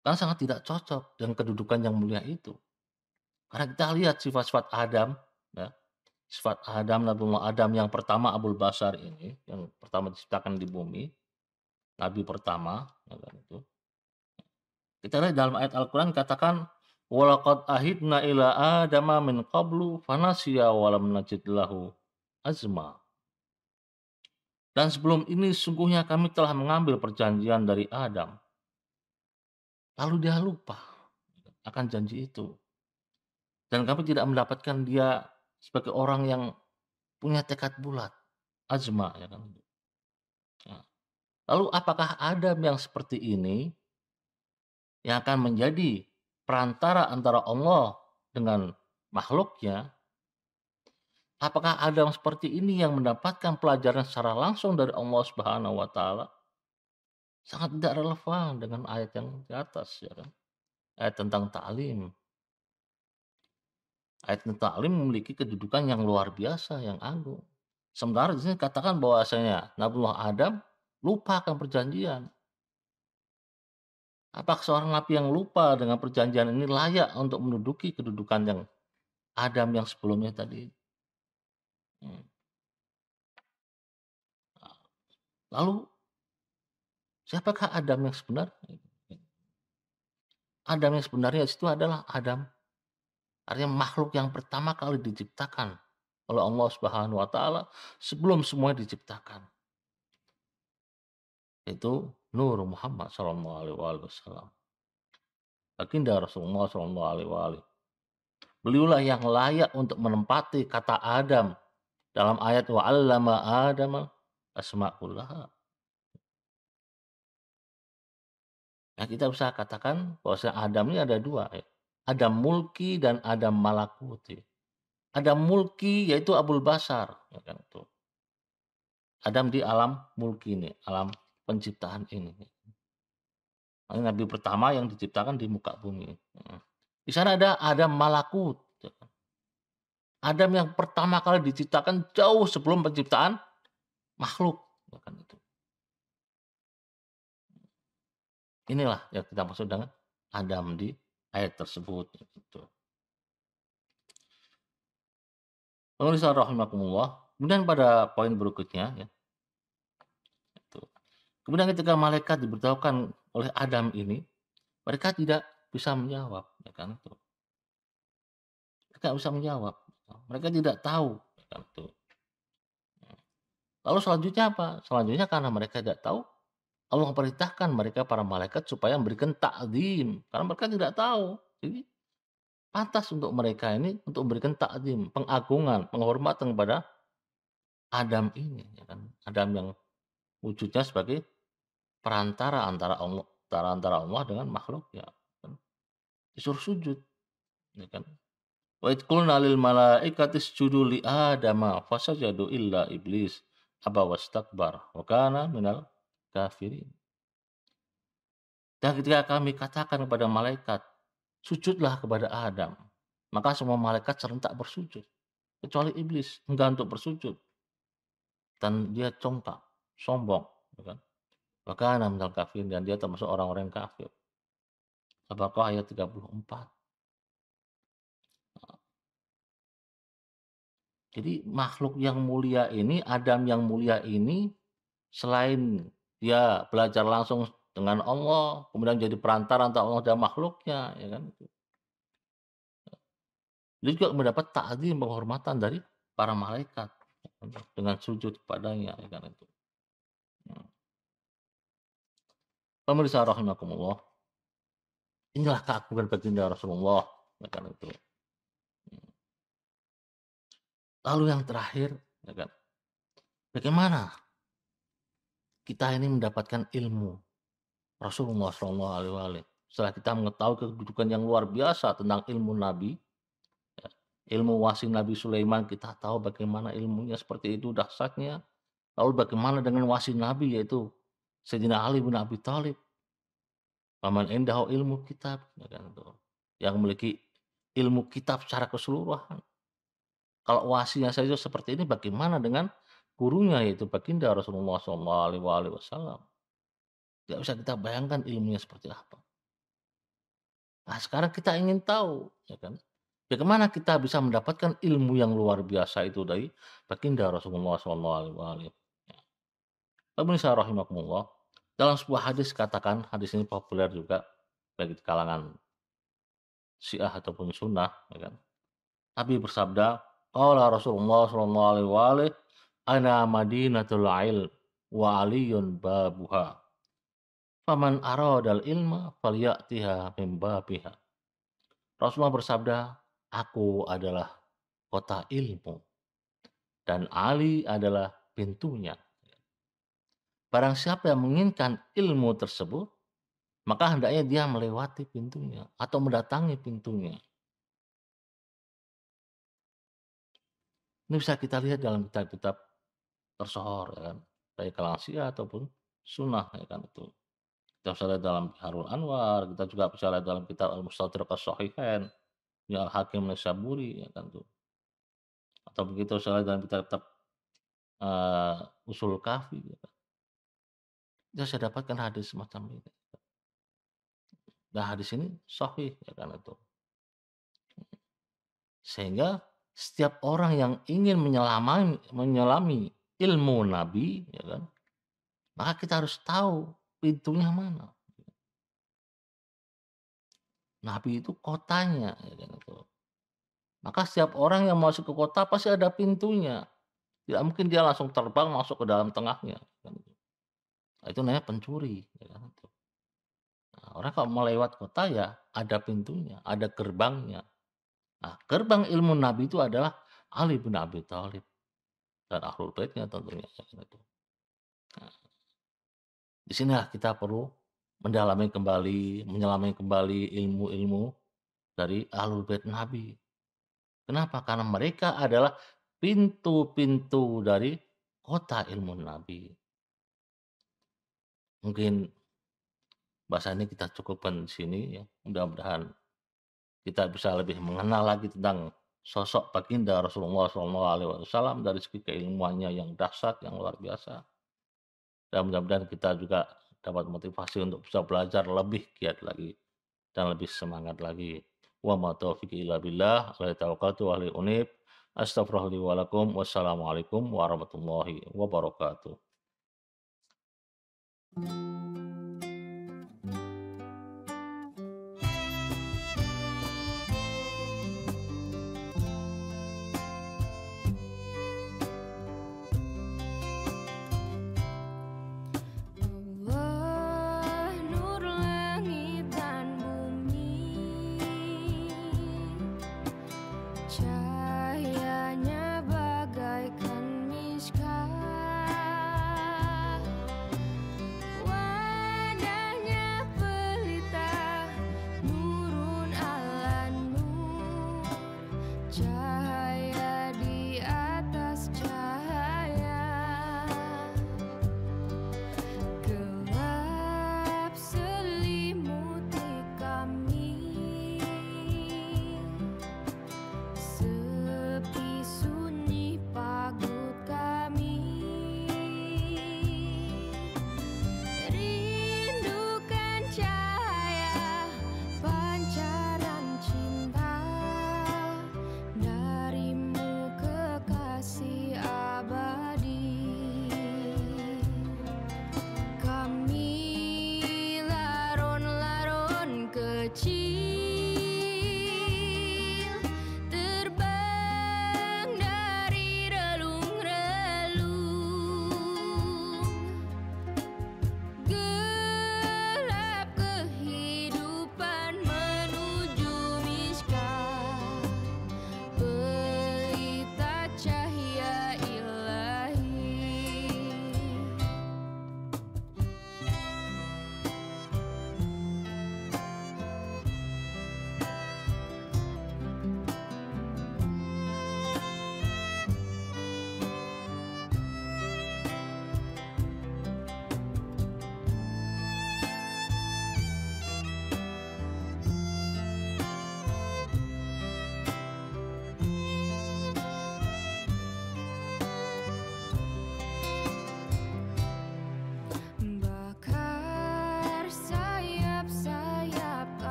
Karena sangat tidak cocok dengan kedudukan yang mulia itu. Karena kita lihat sifat-sifat Adam, ya, sifat Adam, Muhammad Adam yang pertama Abul Basar ini, yang pertama diciptakan di bumi, Nabi pertama, ya kan, itu. Kita lihat dalam ayat Al-Quran katakan, Walakad ahidna ila adama min qablu fanasiya walam najid azma. Dan sebelum ini sungguhnya kami telah mengambil perjanjian dari Adam. Lalu dia lupa akan janji itu. Dan kami tidak mendapatkan dia sebagai orang yang punya tekad bulat, azma ya kan. Ya. lalu apakah Adam yang seperti ini yang akan menjadi perantara antara Allah dengan makhluknya? Apakah Adam seperti ini yang mendapatkan pelajaran secara langsung dari Allah Subhanahu wa taala? sangat tidak relevan dengan ayat yang di atas ya kan ayat tentang taklim ayat tentang taklim memiliki kedudukan yang luar biasa yang agung sementara di sini katakan bahwasanya Nabiullah Adam lupa akan perjanjian Apakah seorang nabi yang lupa dengan perjanjian ini layak untuk menduduki kedudukan yang Adam yang sebelumnya tadi? Hmm. Nah, lalu Siapakah Adam yang sebenarnya? Adam yang sebenarnya itu adalah Adam. Artinya makhluk yang pertama kali diciptakan oleh Allah Subhanahu wa taala sebelum semuanya diciptakan. Itu Nur Muhammad sallallahu alaihi wasallam. Baginda Rasulullah sallallahu alaihi wasallam. yang layak untuk menempati kata Adam dalam ayat wa allama Adam asmaullah. nah kita bisa katakan bahwa Adam ini ada dua. Ya. Ada mulki dan ada malakuti. Ya. Ada mulki yaitu Abul Basar. Ya kan, Adam di alam mulki ini, alam penciptaan ini. Ini ya. nabi pertama yang diciptakan di muka bumi. Di sana ada Adam malakut. Kan. Adam yang pertama kali diciptakan jauh sebelum penciptaan makhluk. kan, itu. Inilah yang kita maksud dengan Adam di ayat tersebut. Gitu. Penulis rahimakumullah. Kemudian pada poin berikutnya, ya. Itu. Kemudian ketika malaikat diberitahukan oleh Adam ini, mereka tidak bisa menjawab, ya kan itu. Mereka bisa menjawab. Gitu. Mereka tidak tahu, ya kan itu. Lalu selanjutnya apa? Selanjutnya karena mereka tidak tahu, Allah perintahkan mereka para malaikat supaya memberikan takdim karena mereka tidak tahu. Jadi pantas untuk mereka ini untuk memberikan takdim, pengagungan, penghormatan kepada Adam ini, ya kan? Adam yang wujudnya sebagai perantara antara Allah antara, antara Allah dengan makhluk ya kan? disuruh sujud ya kan wa itqulna lil malaikati isjudu li adama fasajadu illa iblis abwastakbar wakana minal kafirin. Dan ketika kami katakan kepada malaikat, sujudlah kepada Adam, maka semua malaikat serentak bersujud, kecuali iblis enggan untuk bersujud. Dan dia congkak, sombong, ya kan? Bahkan minal kafir dan dia termasuk orang-orang yang kafir. Apakah ayat 34. Nah. Jadi makhluk yang mulia ini, Adam yang mulia ini, selain dia belajar langsung dengan Allah, kemudian jadi perantara antara Allah dan makhluknya, ya kan? Dia juga mendapat takdir penghormatan dari para malaikat dengan sujud kepadanya, ya kan itu. Ya. Pemirsa rahimakumullah, inilah keagungan baginda Rasulullah, ya kan itu. Ya. Lalu yang terakhir, ya kan? Bagaimana kita ini mendapatkan ilmu Rasulullah SAW. Setelah kita mengetahui kedudukan yang luar biasa tentang ilmu Nabi, ya, ilmu wasi Nabi Sulaiman, kita tahu bagaimana ilmunya seperti itu dahsyatnya. Lalu bagaimana dengan wasi Nabi yaitu Sayyidina Ali bin Abi Thalib. Paman indah ilmu kitab, ya kan, yang memiliki ilmu kitab secara keseluruhan. Kalau wasinya saja seperti ini, bagaimana dengan gurunya yaitu baginda Rasulullah SAW. Tidak bisa kita bayangkan ilmunya seperti apa. Nah, sekarang kita ingin tahu, ya kan? Bagaimana kita bisa mendapatkan ilmu yang luar biasa itu dari baginda Rasulullah SAW. Pemirsa rahimakumullah, dalam sebuah hadis katakan, hadis ini populer juga bagi kalangan Syiah ataupun Sunnah, ya kan? Nabi bersabda, Kalau Rasulullah saw Ana madinatul ilm wa aliyun babuha. Faman aradal ilma falyatiha min babiha. Rasulullah bersabda, aku adalah kota ilmu dan Ali adalah pintunya. Barang siapa yang menginginkan ilmu tersebut, maka hendaknya dia melewati pintunya atau mendatangi pintunya. Ini bisa kita lihat dalam kitab-kitab tersohor ya kan baik kalasia ataupun Sunnah ya kan itu kita bisa lihat dalam Harul Anwar kita juga bisa lihat dalam kitab Al Mustadrak As Sahihain ya Al Hakim Saburi ya kan itu atau begitu bisa lihat dalam kitab-kitab uh, Usul Kafi ya kan. kita bisa dapatkan hadis semacam ini ya kan. nah hadis ini sahih ya kan itu sehingga setiap orang yang ingin menyelami, menyelami ilmu Nabi, ya kan? Maka kita harus tahu pintunya mana. Nabi itu kotanya, ya kan? Gitu. Maka setiap orang yang masuk ke kota pasti ada pintunya. Tidak mungkin dia langsung terbang masuk ke dalam tengahnya. Ya kan? Gitu. Nah, itu namanya pencuri. Ya kan? Gitu. Nah, orang kalau melewat kota ya ada pintunya, ada gerbangnya. Nah, gerbang ilmu Nabi itu adalah Ali bin Abi Thalib dan ahlul baitnya tentunya. Gitu. Nah, di sinilah kita perlu mendalami kembali, menyelami kembali ilmu-ilmu dari ahlul bait Nabi. Kenapa? Karena mereka adalah pintu-pintu dari kota ilmu Nabi. Mungkin bahasa ini kita cukupkan di sini ya. Mudah-mudahan kita bisa lebih mengenal lagi tentang sosok baginda Rasulullah SAW dari segi keilmuannya yang dahsyat, yang luar biasa. Dan mudah-mudahan kita juga dapat motivasi untuk bisa belajar lebih giat lagi dan lebih semangat lagi. Wa ma taufiqi illa billah, alaihi tawakkaltu wa alaihi unib. Astagfirullahaladzim Wassalamualaikum warahmatullahi wabarakatuh.